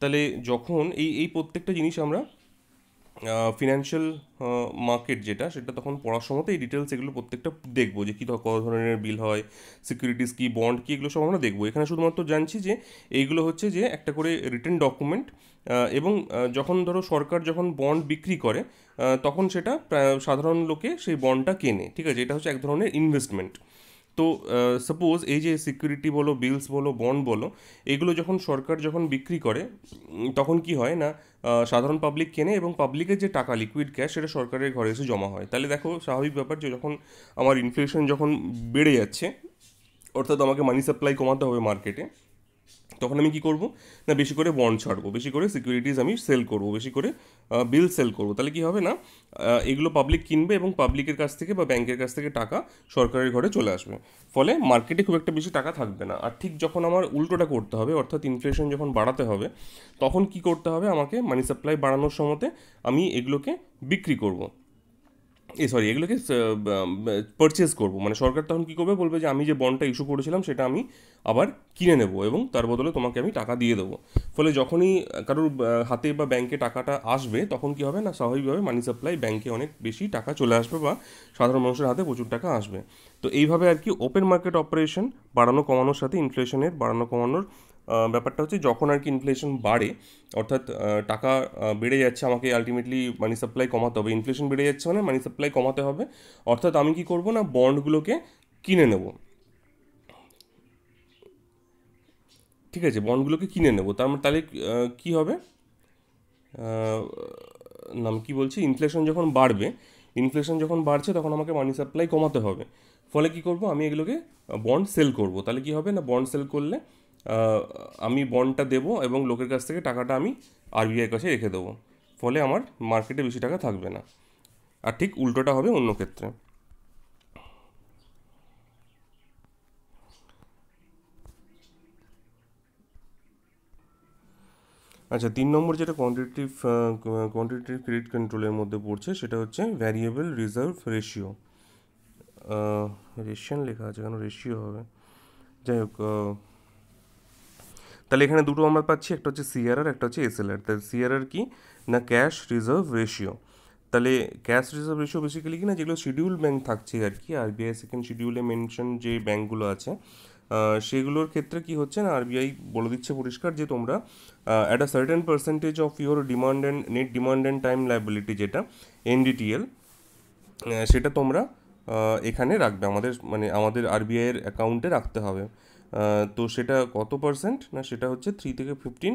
তাহলে যখন এই এই প্রত্যেকটা জিনিস আমরা ফিনান্সিয়াল মার্কেট যেটা সেটা তখন পড়ার সময় এই ডিটেলস এগুলো প্রত্যেকটা দেখবো যে কী কত ধরনের বিল হয় সিকিউরিটিস কী বন্ড কী এগুলো সব আমরা দেখবো এখানে শুধুমাত্র জানছি যে এইগুলো হচ্ছে যে একটা করে রিটার্ন ডকুমেন্ট এবং যখন ধরো সরকার যখন বন্ড বিক্রি করে তখন সেটা সাধারণ লোকে সেই বন্ডটা কেনে ঠিক আছে এটা হচ্ছে এক ধরনের ইনভেস্টমেন্ট তো সাপোজ এই যে সিকিউরিটি বলো বিলস বলো বন্ড বলো এগুলো যখন সরকার যখন বিক্রি করে তখন কি হয় না সাধারণ পাবলিক কেনে এবং পাবলিকের যে টাকা লিকুইড ক্যাশ সেটা সরকারের ঘরে এসে জমা হয় তাহলে দেখো স্বাভাবিক ব্যাপার যে যখন আমার ইনফ্লেশন যখন বেড়ে যাচ্ছে অর্থাৎ আমাকে মানি সাপ্লাই কমাতে হবে মার্কেটে তখন আমি কি করব না বেশি করে বন্ড ছাড়বো বেশি করে সিকিউরিটিজ আমি সেল করব বেশি করে বিল সেল করব তাহলে কি হবে না এগুলো পাবলিক কিনবে এবং পাবলিকের কাছ থেকে বা ব্যাংকের কাছ থেকে টাকা সরকারের ঘরে চলে আসবে ফলে মার্কেটে খুব একটা বেশি টাকা থাকবে না আর ঠিক যখন আমার উল্টোটা করতে হবে অর্থাৎ ইনফ্লেশন যখন বাড়াতে হবে তখন কি করতে হবে আমাকে মানি সাপ্লাই বাড়ানোর সময়তে আমি এগুলোকে বিক্রি করব এই সরি এগুলোকে পারচেস করবো মানে সরকার তখন কী করবে বলবে যে আমি যে বন্ডটা ইস্যু করেছিলাম সেটা আমি আবার কিনে নেব এবং তার বদলে তোমাকে আমি টাকা দিয়ে দেবো ফলে যখনই কারোর হাতে বা ব্যাংকে টাকাটা আসবে তখন কী হবে না স্বাভাবিকভাবে মানি সাপ্লাই ব্যাংকে অনেক বেশি টাকা চলে আসবে বা সাধারণ মানুষের হাতে প্রচুর টাকা আসবে তো এইভাবে আর কি ওপেন মার্কেট অপারেশন বাড়ানো কমানোর সাথে ইনফ্লেশনের বাড়ানো কমানোর ব্যাপারটা হচ্ছে যখন আর কি ইনফ্লেশন বাড়ে অর্থাৎ টাকা বেড়ে যাচ্ছে আমাকে আলটিমেটলি মানি সাপ্লাই কমাতে হবে ইনফ্লেশন বেড়ে যাচ্ছে মানে মানি সাপ্লাই কমাতে হবে অর্থাৎ আমি কি করব না বন্ডগুলোকে কিনে নেব ঠিক আছে বন্ডগুলোকে কিনে নেব তার মানে তাহলে কী হবে নাম কি বলছি ইনফ্লেশন যখন বাড়বে ইনফ্লেশন যখন বাড়ছে তখন আমাকে মানি সাপ্লাই কমাতে হবে ফলে কি করব আমি এগুলোকে বন্ড সেল করব তাহলে কি হবে না বন্ড সেল করলে আমি বন্ডটা দেবো এবং লোকের কাছ থেকে টাকাটা আমি আরবিআইয়ের কাছে রেখে দেবো ফলে আমার মার্কেটে বেশি টাকা থাকবে না আর ঠিক উল্টোটা হবে অন্য ক্ষেত্রে আচ্ছা তিন নম্বর যেটা কোয়ান্টিটিভ কোয়ান্টিটিভ ক্রেডিট কন্ট্রোলের মধ্যে পড়ছে সেটা হচ্ছে ভ্যারিয়েবল রিজার্ভ রেশিও রেশিয়ান লেখা আছে কেন রেশিও হবে যাই হোক তাহলে এখানে দুটো আমরা পাচ্ছি একটা হচ্ছে সিআরআর একটা হচ্ছে এসএলআর তাহলে সিআরআর কি না ক্যাশ রিজার্ভ রেশিও তাহলে ক্যাশ রিজার্ভ রেশিও বেসিক্যালি কি না যেগুলো শিডিউল ব্যাঙ্ক থাকছে আর কি আরবিআই সেকেন্ড শিডিউলে মেনশন যে ব্যাঙ্কগুলো আছে সেগুলোর ক্ষেত্রে কি হচ্ছে না আরবিআই বলে দিচ্ছে পরিষ্কার যে তোমরা at a certain percentage of your demand and net demand and time liability যেটা এনডিটিএল সেটা তোমরা এখানে রাখবে আমাদের মানে আমাদের আরবিআইয়ের অ্যাকাউন্টে রাখতে হবে তো সেটা কত পার্সেন্ট না সেটা হচ্ছে থ্রি থেকে ফিফটিন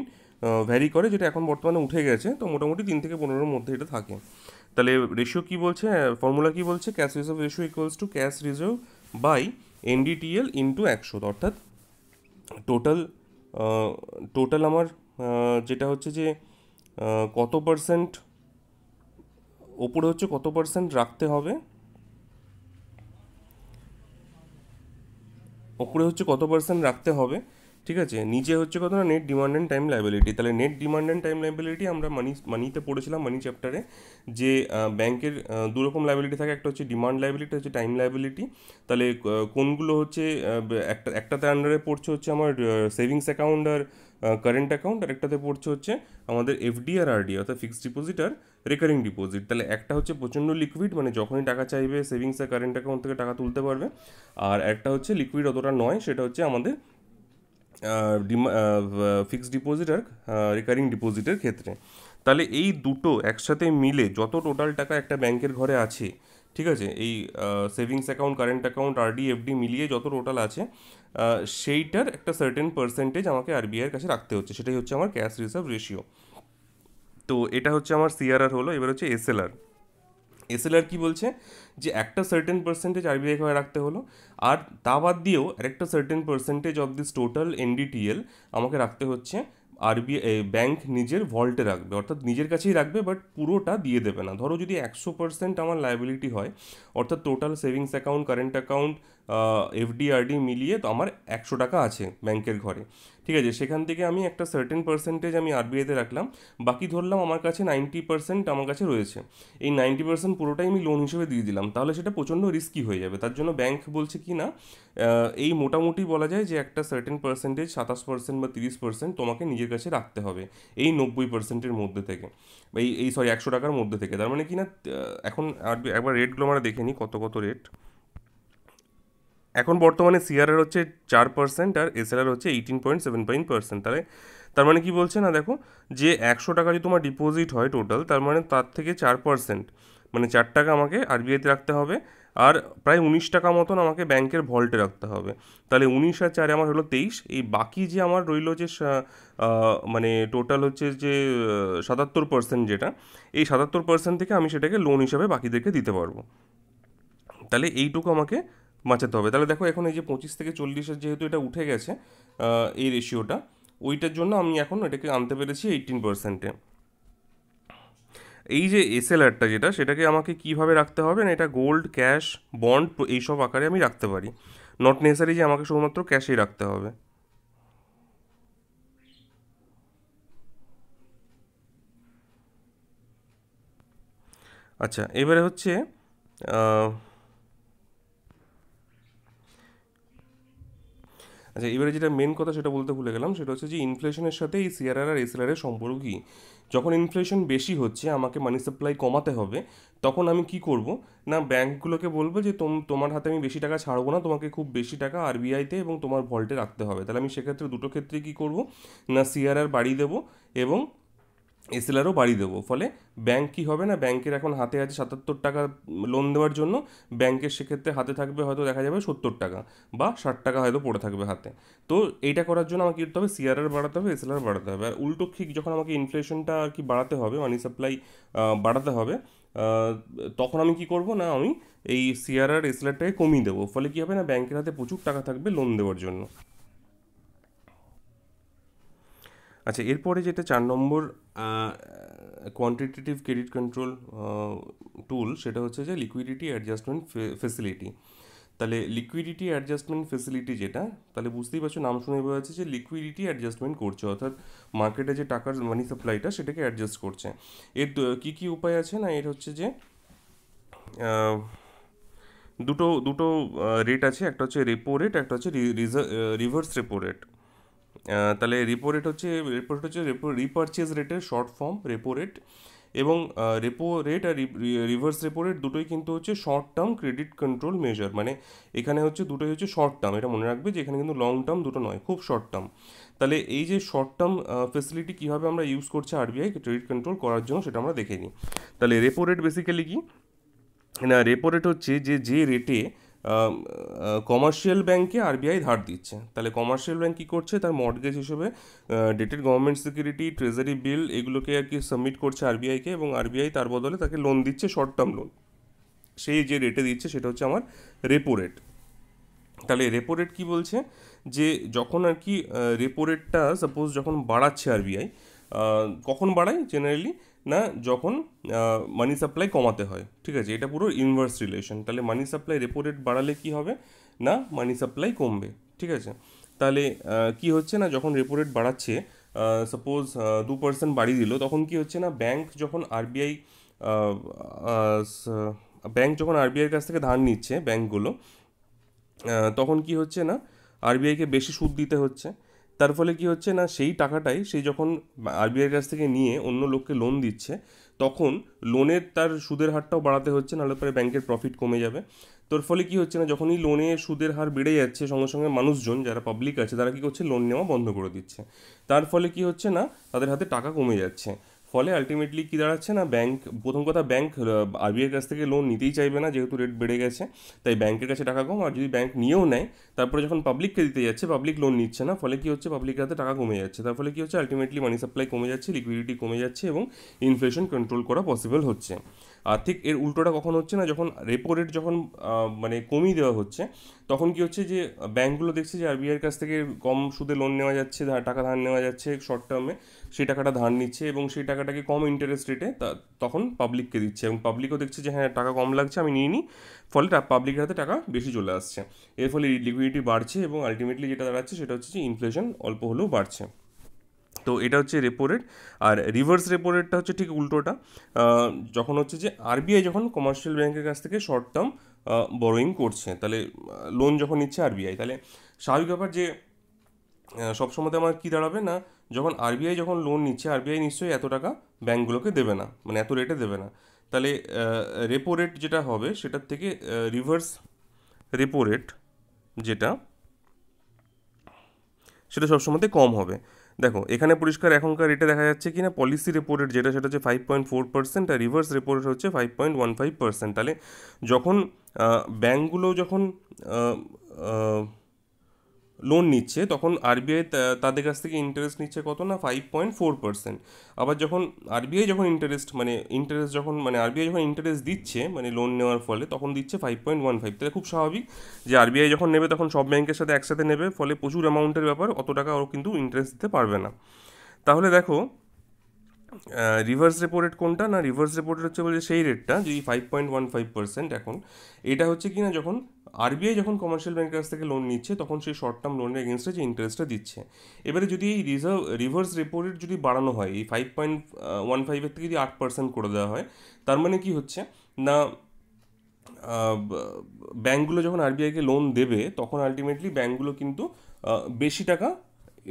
ভ্যারি করে যেটা এখন বর্তমানে উঠে গেছে তো মোটামুটি তিন থেকে পনেরোর মধ্যে এটা থাকে তাহলে রেশিও কী বলছে ফর্মুলা হ্যাঁ, কী বলছে cash reserve ratio equals to cash reserve by NDTL into একশো অর্থাৎ টোটাল টোটাল আমার যেটা হচ্ছে যে কত পার্সেন্ট ওপরে হচ্ছে কত পার্সেন্ট রাখতে হবে ওপরে হচ্ছে কত পার্সেন্ট রাখতে হবে ঠিক আছে নিচে হচ্ছে কত না net demand and time liability তাহলে net demand and time liability আমরা মানি মানিতে পড়েছিলাম মানি চ্যাপ্টারে যে ব্যাংকের দুরকম লাইবিলিটি থাকে একটা হচ্ছে ডিমান্ড লাইবিলিটি হচ্ছে টাইম লাইবিলিটি তাহলে কোনগুলো হচ্ছে একটা একটাতে আন্ডারে পড়ছে হচ্ছে আমার সেভিংস অ্যাকাউন্ট আর কারেন্ট অ্যাকাউন্ট আর একটাতে পড়ছে হচ্ছে আমাদের এফডি আর আরডি অর্থাৎ ফিক্সড ডিপোজিট আর রেকারিং ডিপোজিট তাহলে একটা হচ্ছে প্রচণ্ড লিকুইড মানে যখনই টাকা চাইবে সেভিংস আর কারেন্ট অ্যাকাউন্ট থেকে টাকা তুলতে পারবে আর একটা হচ্ছে লিকুইড অতটা নয় সেটা হচ্ছে আমাদের ফিক্সড ডিপোজিট আর রেকারিং ডিপোজিটের ক্ষেত্রে তাহলে এই দুটো একসাথে মিলে যত টোটাল টাকা একটা ব্যাংকের ঘরে আছে ঠিক আছে এই savings account current account RD FD মিলিয়ে যত টোটাল আছে সেইটার একটা সার্টেন পার্সেন্টেজ আমাকে আরবিআইয়ের কাছে রাখতে হচ্ছে সেটাই হচ্ছে আমার ক্যাশ রিজার্ভ রেশিও তো এটা হচ্ছে আমার সিআরআর হলো এবার হচ্ছে এসএলআর এসএলআর কি বলছে যে একটা সার্টেন পার্সেন্টেজ আরবিআইকে রাখতে হলো আর তা বাদ দিয়েও একটা certain percentage of this total NDTL আমাকে রাখতে হচ্ছে আরবিআই ব্যাংক নিজের ভল্টে রাখবে অর্থাৎ নিজের কাছেই রাখবে বাট পুরোটা দিয়ে দেবে না ধরো যদি একশো পার্সেন্ট আমার লাইবিলিটি হয় অর্থাৎ total savings account current account FD RD মিলিয়ে তো আমার একশো টাকা আছে ব্যাংকের ঘরে ঠিক আছে সেখান থেকে আমি একটা সার্টেন পার্সেন্টেজ আমি আরবিআইতে রাখলাম বাকি ধরলাম আমার কাছে নাইনটি পার্সেন্ট আমার কাছে রয়েছে এই নাইনটি পার্সেন্ট পুরোটাই আমি লোন হিসেবে দিয়ে দিলাম তাহলে সেটা প্রচণ্ড রিস্কি হয়ে যাবে তার জন্য ব্যাংক বলছে কি না এই মোটামুটি বলা যায় যে একটা সার্টেন পার্সেন্টেজ সাতাশ পার্সেন্ট বা তিরিশ পার্সেন্ট তোমাকে নিজের কাছে রাখতে হবে এই নব্বই পার্সেন্টের মধ্যে থেকে এই এই সরি একশো টাকার মধ্যে থেকে তার মানে কি না এখন একবার রেটগুলো আমরা দেখে নিই কত কত রেট এখন বর্তমানে সিআরআর হচ্ছে চার পার্সেন্ট আর এসআরআর হচ্ছে eighteen point seven point percent তাহলে তার মানে কি বলছে না দেখো যে একশো টাকা যদি তোমার ডিপোজিট হয় টোটাল তার মানে তার থেকে চার পার্সেন্ট মানে চার টাকা আমাকে আরবিআইতে রাখতে হবে আর প্রায় উনিশ টাকা মতন আমাকে ব্যাংকের ভল্টে রাখতে হবে তাহলে উনিশ আর চারে আমার হলো তেইশ এই বাকি যে আমার রইল যে মানে টোটাল হচ্ছে যে সাতাত্তর পার্সেন্ট যেটা এই সাতাত্তর পার্সেন্ট থেকে আমি সেটাকে লোন হিসাবে বাকিদেরকে দিতে পারবো তাহলে এইটুকু আমাকে বাঁচাতে হবে তাহলে দেখো এখন এই যে পঁচিশ থেকে চল্লিশের যেহেতু এটা উঠে গেছে এই রেশিওটা ওইটার জন্য আমি এখন এটাকে আনতে পেরেছি এইটিন পার্সেন্টে এই যে এসএলআরটা যেটা সেটাকে আমাকে কিভাবে রাখতে হবে না এটা গোল্ড ক্যাশ বন্ড এইসব আকারে আমি রাখতে পারি নট নেসারি যে আমাকে শুধুমাত্র ক্যাশেই রাখতে হবে আচ্ছা এবারে হচ্ছে আচ্ছা এবারে যেটা মেন কথা সেটা বলতে ভুলে গেলাম সেটা হচ্ছে যে ইনফ্লেশনের সাথে এই সিআরআর আর এসএলআর এর সম্পর্ক কী যখন ইনফ্লেশন বেশি হচ্ছে আমাকে মানি সাপ্লাই কমাতে হবে তখন আমি কি করব না ব্যাঙ্কগুলোকে বলবো যে তোমার হাতে আমি বেশি টাকা ছাড়বো না তোমাকে খুব বেশি টাকা আরবিআইতে এবং তোমার ভল্টে রাখতে হবে তাহলে আমি সেক্ষেত্রে দুটো ক্ষেত্রে কি করব না সিআরআর বাড়িয়ে দেবো এবং এসএলআরও বাড়িয়ে দেবো ফলে ব্যাংক কী হবে না ব্যাংকের এখন হাতে আছে সাতাত্তর টাকা লোন দেওয়ার জন্য ব্যাংকের সেক্ষেত্রে হাতে থাকবে হয়তো দেখা যাবে সত্তর টাকা বা ষাট টাকা হয়তো পড়ে থাকবে হাতে তো এইটা করার জন্য আমাকে করতে হবে সিআরআর বাড়াতে হবে এসএলআর বাড়াতে হবে আর উল্টো ঠিক যখন আমাকে ইনফ্লেশনটা আর কি বাড়াতে হবে মানি সাপ্লাই বাড়াতে হবে তখন আমি কি করব না আমি এই সিআরআর এসএলআরটাকে কমিয়ে দেবো ফলে কী হবে না ব্যাংকের হাতে প্রচুর টাকা থাকবে লোন দেওয়ার জন্য আচ্ছা এরপরে যেটা চার নম্বর কোয়ান্টিটেটিভ ক্রেডিট কন্ট্রোল টুল সেটা হচ্ছে যে লিকুইডিটি অ্যাডজাস্টমেন্ট ফেসিলিটি তাহলে লিকুইডিটি অ্যাডজাস্টমেন্ট ফেসিলিটি যেটা তাহলে বুঝতেই পারছো নাম শুনে বোঝা যাচ্ছে যে লিকুইডিটি অ্যাডজাস্টমেন্ট করছে অর্থাৎ মার্কেটে যে টাকার মানি সাপ্লাইটা সেটাকে অ্যাডজাস্ট করছে এর কী কী উপায় আছে না এর হচ্ছে যে দুটো দুটো রেট আছে একটা হচ্ছে রেপো রেট একটা হচ্ছে রিভার্স রেপো রেট তাহলে রেপো রেট হচ্ছে রেপো রেট হচ্ছে রেপো রিপার্চেস রেটের শর্ট ফর্ম রেপো রেট এবং রেপো রেট আর রিভার্স রেপো রেট দুটোই কিন্তু হচ্ছে short term credit control measure মানে এখানে হচ্ছে দুটোই হচ্ছে শর্ট টার্ম এটা মনে রাখবে যে এখানে কিন্তু লং টার্ম দুটো নয় খুব শর্ট টার্ম তাহলে এই যে শর্ট টার্ম ফেসিলিটি কীভাবে আমরা ইউজ করছি আরবিআই ক্রেডিট কন্ট্রোল করার জন্য সেটা আমরা দেখে নিই তাহলে রেপো রেট বেসিক্যালি কি না রেপো রেট হচ্ছে যে যে রেটে কমার্শিয়াল ব্যাংকে আরবিআই ধার দিচ্ছে তাহলে কমার্শিয়াল ব্যাংক কী করছে তার মর্গেজ হিসেবে dated government security treasury bill এগুলোকে আর কি সাবমিট করছে আরবিআইকে এবং আরবিআই তার বদলে তাকে লোন দিচ্ছে শর্ট টার্ম লোন সেই যে রেটে দিচ্ছে সেটা হচ্ছে আমার রেপো রেট তাহলে রেপো রেট কী বলছে যে যখন আর কি রেপো রেটটা সাপোজ যখন বাড়াচ্ছে আরবিআই কখন বাড়ায় জেনারেলি না যখন মানি সাপ্লাই কমাতে হয় ঠিক আছে এটা পুরো ইনভার্স রিলেশন তাহলে মানি সাপ্লাই রেপো রেট বাড়ালে কী হবে না মানি সাপ্লাই কমবে ঠিক আছে তাহলে কি হচ্ছে না যখন রেপো রেট বাড়াচ্ছে সাপোজ দু পার্সেন্ট বাড়িয়ে দিল তখন কি হচ্ছে না ব্যাংক যখন আরবিআই ব্যাংক যখন আরবিআইয়ের কাছ থেকে ধার নিচ্ছে ব্যাংকগুলো তখন কি হচ্ছে না আরবিআইকে বেশি সুদ দিতে হচ্ছে তার ফলে কি হচ্ছে না সেই টাকাটাই সে যখন আরবিআইয়ের কাছ থেকে নিয়ে অন্য লোককে লোন দিচ্ছে তখন লোনের তার সুদের হারটাও বাড়াতে হচ্ছে নাহলে পরে ব্যাংকের প্রফিট কমে যাবে তোর ফলে কি হচ্ছে না যখনই লোনে সুদের হার বেড়ে যাচ্ছে সঙ্গে সঙ্গে মানুষজন যারা পাবলিক আছে তারা কি করছে লোন নেওয়া বন্ধ করে দিচ্ছে তার ফলে কি হচ্ছে না তাদের হাতে টাকা কমে যাচ্ছে ফলে আলটিমেটলি কী দাঁড়াচ্ছে না ব্যাংক প্রথম কথা ব্যাংক আরবিআইয়ের কাছ থেকে লোন নিতেই চাইবে না যেহেতু রেট বেড়ে গেছে তাই ব্যাংকের কাছে টাকা কম আর যদি ব্যাংক নিয়েও নেয় তারপরে যখন পাবলিককে দিতে যাচ্ছে পাবলিক লোন নিচ্ছে না ফলে কী হচ্ছে পাবলিকের হাতে টাকা কমে যাচ্ছে তার ফলে কী হচ্ছে আলটিমেটলি মানি সাপ্লাই কমে যাচ্ছে লিকুইডিটি কমে যাচ্ছে এবং ইনফ্লেশন কন্ট্রোল করা পসিবল হচ্ছে আর ঠিক এর উল্টোটা কখন হচ্ছে না যখন রেপো রেট যখন মানে কমিয়ে দেওয়া হচ্ছে তখন কি হচ্ছে যে ব্যাঙ্কগুলো দেখছে যে আরবিআইয়ের কাছ থেকে কম সুদে লোন নেওয়া যাচ্ছে টাকা ধার নেওয়া যাচ্ছে শর্ট টার্মে সেই টাকাটা ধার নিচ্ছে এবং সেই টাকাটাকে কম ইন্টারেস্ট রেটে তখন পাবলিককে দিচ্ছে এবং পাবলিকও দেখছে যে হ্যাঁ টাকা কম লাগছে আমি নিয়ে নিই ফলে পাবলিকের হাতে টাকা বেশি চলে আসছে এর ফলে লিকুইডিটি বাড়ছে এবং আলটিমেটলি যেটা দাঁড়াচ্ছে সেটা হচ্ছে যে ইনফ্লেশন অল্প হলেও বাড়ছে তো এটা হচ্ছে রেপো রেট আর রিভার্স রেপো রেটটা হচ্ছে ঠিক উল্টোটা যখন হচ্ছে যে আরবিআই যখন কমার্শিয়াল ব্যাংকের কাছ থেকে শর্ট টার্ম বরোয়িং করছে তাহলে লোন যখন নিচ্ছে আরবিআই তাহলে স্বাভাবিক ব্যাপার যে সবসময়তে আমার কি দাঁড়াবে না যখন আরবিআই যখন লোন নিচ্ছে আরবিআই নিশ্চয়ই এত টাকা ব্যাঙ্কগুলোকে দেবে না মানে এত রেটে দেবে না তাহলে রেপো রেট যেটা হবে সেটার থেকে রিভার্স রেপো রেট যেটা সেটা সবসময়তে কম হবে দেখো এখানে পরিষ্কার এখনকার রেটে দেখা যাচ্ছে কি না পলিসি রেপো রেট যেটা সেটা হচ্ছে ফাইভ পয়েন্ট ফোর পার্সেন্ট আর রিভার্স রেপো রেট হচ্ছে five point one five percent তাহলে যখন ব্যাঙ্কগুলো যখন লোন নিচ্ছে তখন আরবিআই তাদের কাছ থেকে ইন্টারেস্ট নিচ্ছে কত না ফাইভ পয়েন্ট ফোর পার্সেন্ট আবার যখন আরবিআই যখন ইন্টারেস্ট মানে ইন্টারেস্ট যখন মানে আরবিআই যখন ইন্টারেস্ট দিচ্ছে মানে লোন নেওয়ার ফলে তখন দিচ্ছে ফাইভ পয়েন্ট ওয়ান ফাইভ তাহলে খুব স্বাভাবিক যে আরবিআই যখন নেবে তখন সব ব্যাংকের সাথে একসাথে নেবে ফলে প্রচুর অ্যামাউন্টের ব্যাপার অত টাকা ওরা কিন্তু ইন্টারেস্ট দিতে পারবে না তাহলে দেখো রিভার্স রেপো রেট কোনটা না রিভার্স রেপো রেট হচ্ছে বলছে সেই রেটটা যে five point one five percent এখন এটা হচ্ছে কি না যখন আরবিআই যখন কমার্শিয়াল ব্যাংকের কাছ থেকে লোন নিচ্ছে তখন সেই শর্ট টার্ম লোনের এগেনস্টে যে ইন্টারেস্টটা দিচ্ছে এবারে যদি এই রিজার্ভ রিভার্স রেপো রেট যদি বাড়ানো হয় এই ফাইভ পয়েন্ট ওয়ান ফাইভের থেকে যদি আট পার্সেন্ট করে দেওয়া হয় তার মানে কি হচ্ছে না ব্যাঙ্কগুলো যখন আরবিআইকে লোন দেবে তখন আলটিমেটলি ব্যাঙ্কগুলো কিন্তু বেশি টাকা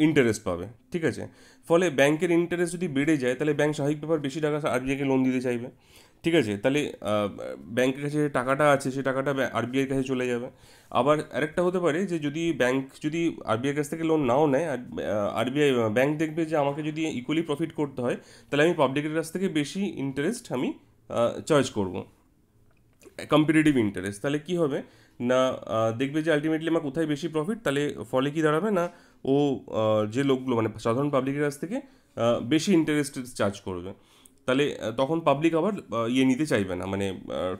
ইন্টারেস্ট পাবে ঠিক আছে ফলে ব্যাংকের ইন্টারেস্ট যদি বেড়ে যায় তাহলে ব্যাংক স্বাভাবিক ব্যাপার বেশি টাকা আরবিআইকে লোন দিতে চাইবে ঠিক আছে তাহলে ব্যাংকের কাছে যে টাকাটা আছে সে টাকাটা আরবিআইয়ের কাছে চলে যাবে আবার আরেকটা হতে পারে যে যদি ব্যাংক যদি আরবিআইয়ের কাছ থেকে লোন নাও নেয় আরবিআই ব্যাংক দেখবে যে আমাকে যদি ইকুয়ালি প্রফিট করতে হয় তাহলে আমি পাবলিকের কাছ থেকে বেশি ইন্টারেস্ট আমি চার্জ করব কম্পিটিটিভ ইন্টারেস্ট তাহলে কী হবে না দেখবে যে আলটিমেটলি আমার কোথায় বেশি প্রফিট তাহলে ফলে কি দাঁড়াবে না ও যে লোকগুলো মানে সাধারণ পাবলিকের কাছ থেকে বেশি ইন্টারেস্ট চার্জ করবে তাহলে তখন পাবলিক আবার ইয়ে নিতে চাইবে না মানে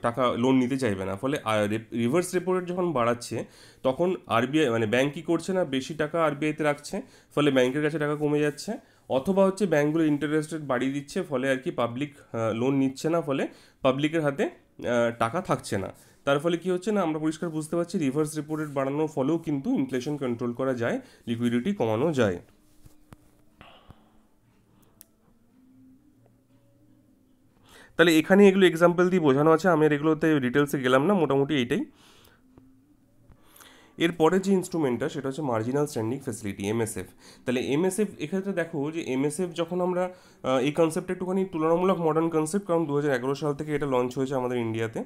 টাকা লোন নিতে চাইবে না ফলে রিভার্স রেপো রেট যখন বাড়াচ্ছে তখন আরবিআই মানে ব্যাঙ্ক কী করছে না বেশি টাকা আরবিআইতে রাখছে ফলে ব্যাংকের কাছে টাকা কমে যাচ্ছে অথবা হচ্ছে ব্যাঙ্কগুলো ইন্টারেস্ট রেট বাড়িয়ে দিচ্ছে ফলে আর কি পাবলিক লোন নিচ্ছে না ফলে পাবলিকের হাতে টাকা থাকছে না তার ফলে কী হচ্ছে না আমরা পরিষ্কার বুঝতে পারছি রিভার্স রেপো রেট বাড়ানোর ফলেও কিন্তু ইনফ্লেশন কন্ট্রোল করা যায় লিকুইডিটি কমানো যায় তাহলে এখানে এগুলো এক্সাম্পল দিয়ে বোঝানো আছে আমি এগুলোতে ডিটেলসে গেলাম না মোটামুটি এইটাই এরপরে যে ইনস্ট্রুমেন্টটা সেটা হচ্ছে মার্জিনাল স্ট্যান্ডিং ফেসিলিটি এমএসএফ তাহলে এমএসএফ এক্ষেত্রে দেখো যে এমএসএফ যখন আমরা এই কনসেপ্টটা একটুখানি তুলনামূলক মডার্ন কনসেপ্ট কারণ দু সাল থেকে এটা লঞ্চ হয়েছে আমাদের ইন্ডিয়াতে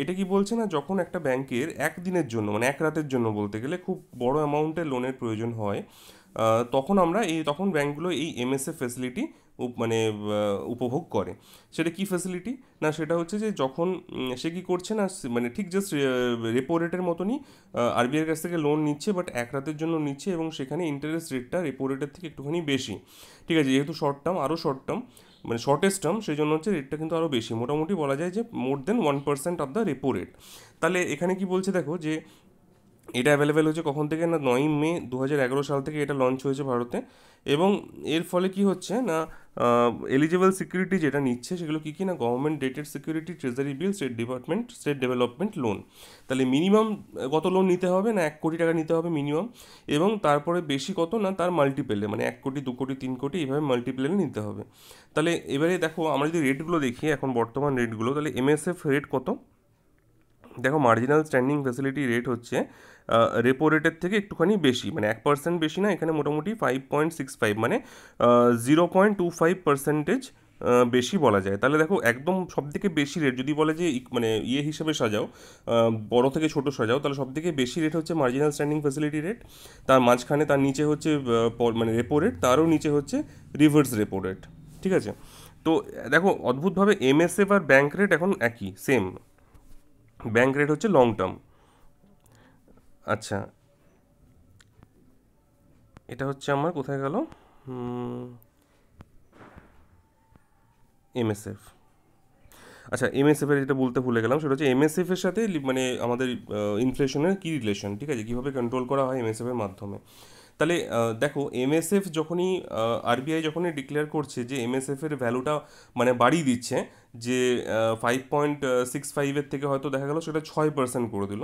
এটা কি বলছে না যখন একটা ব্যাংকের একদিনের জন্য মানে এক রাতের জন্য বলতে গেলে খুব বড় অ্যামাউন্টের লোনের প্রয়োজন হয় তখন আমরা এই তখন ব্যাংকগুলো এই এমএসএফ ফেসিলিটি মানে উপভোগ করে সেটা কি ফ্যাসিলিটি না সেটা হচ্ছে যে যখন সে কী করছে না মানে ঠিক জাস্ট রেপো রেটের মতনই আরবিআইয়ের কাছ থেকে লোন নিচ্ছে বাট এক রাতের জন্য নিচ্ছে এবং সেখানে ইন্টারেস্ট রেটটা রেপো রেটের থেকে একটুখানি বেশি ঠিক আছে যেহেতু শর্ট টার্ম আরও শর্ট টার্ম মানে শর্টেস্ট টার্ম সেই জন্য হচ্ছে রেটটা কিন্তু আরও বেশি মোটামুটি বলা যায় যে more than one percent of the repo rate তাহলে এখানে কি বলছে দেখো যে এটা অ্যাভেলেবেল হয়েছে কখন থেকে না নয়ই মে দু সাল থেকে এটা লঞ্চ হয়েছে ভারতে এবং এর ফলে কি হচ্ছে না এলিজেবল সিকিউরিটি যেটা নিচ্ছে সেগুলো কী কী না government dated security treasury bill state department state development loan তাহলে মিনিমাম কত লোন নিতে হবে না এক কোটি টাকা নিতে হবে মিনিমাম এবং তারপরে বেশি কত না তার মাল্টিপেলে মানে এক কোটি দু কোটি তিন কোটি এইভাবে মাল্টিপেলে নিতে হবে তাহলে এবারে দেখো আমরা যদি রেটগুলো দেখি এখন বর্তমান রেটগুলো তাহলে এমএসএফ রেট কত দেখো মার্জিনাল স্ট্যান্ডিং ফ্যাসিলিটি রেট হচ্ছে রেপো রেটের থেকে একটুখানি বেশি মানে এক পার্সেন্ট বেশি না এখানে মোটামুটি ফাইভ পয়েন্ট সিক্স ফাইভ মানে zero point two five percentage বেশি বলা যায় তাহলে দেখো একদম সব থেকে বেশি রেট যদি বলে যে মানে ইয়ে হিসেবে সাজাও বড় থেকে ছোট সাজাও তাহলে সব থেকে বেশি রেট হচ্ছে মার্জিনাল স্ট্যান্ডিং ফ্যাসিলিটি রেট তার মাঝখানে তার নিচে হচ্ছে মানে রেপো রেট তারও নিচে হচ্ছে রিভার্স রেপো রেট ঠিক আছে তো দেখো অদ্ভুতভাবে এমএসএফ আর ব্যাঙ্ক রেট এখন একই সেম ব্যাঙ্ক রেট হচ্ছে লং টার্ম আচ্ছা এটা হচ্ছে আমার কোথায় গেল এমএসএফ আচ্ছা এমএসএফ এর যেটা বলতে ভুলে গেলাম সেটা হচ্ছে এমএসএফ এর সাথে মানে আমাদের ইনফ্লেশনের কী রিলেশন ঠিক আছে কীভাবে কন্ট্রোল করা হয় এমএসএফ এর মাধ্যমে তাহলে দেখো এমএসএফ যখনই আরবিআই যখনই ডিক্লেয়ার করছে যে এমএসএফ এর ভ্যালুটা মানে বাড়িয়ে দিচ্ছে যে ফাইভ পয়েন্ট সিক্স ফাইভের থেকে হয়তো দেখা গেল সেটা ছয় পার্সেন্ট করে দিল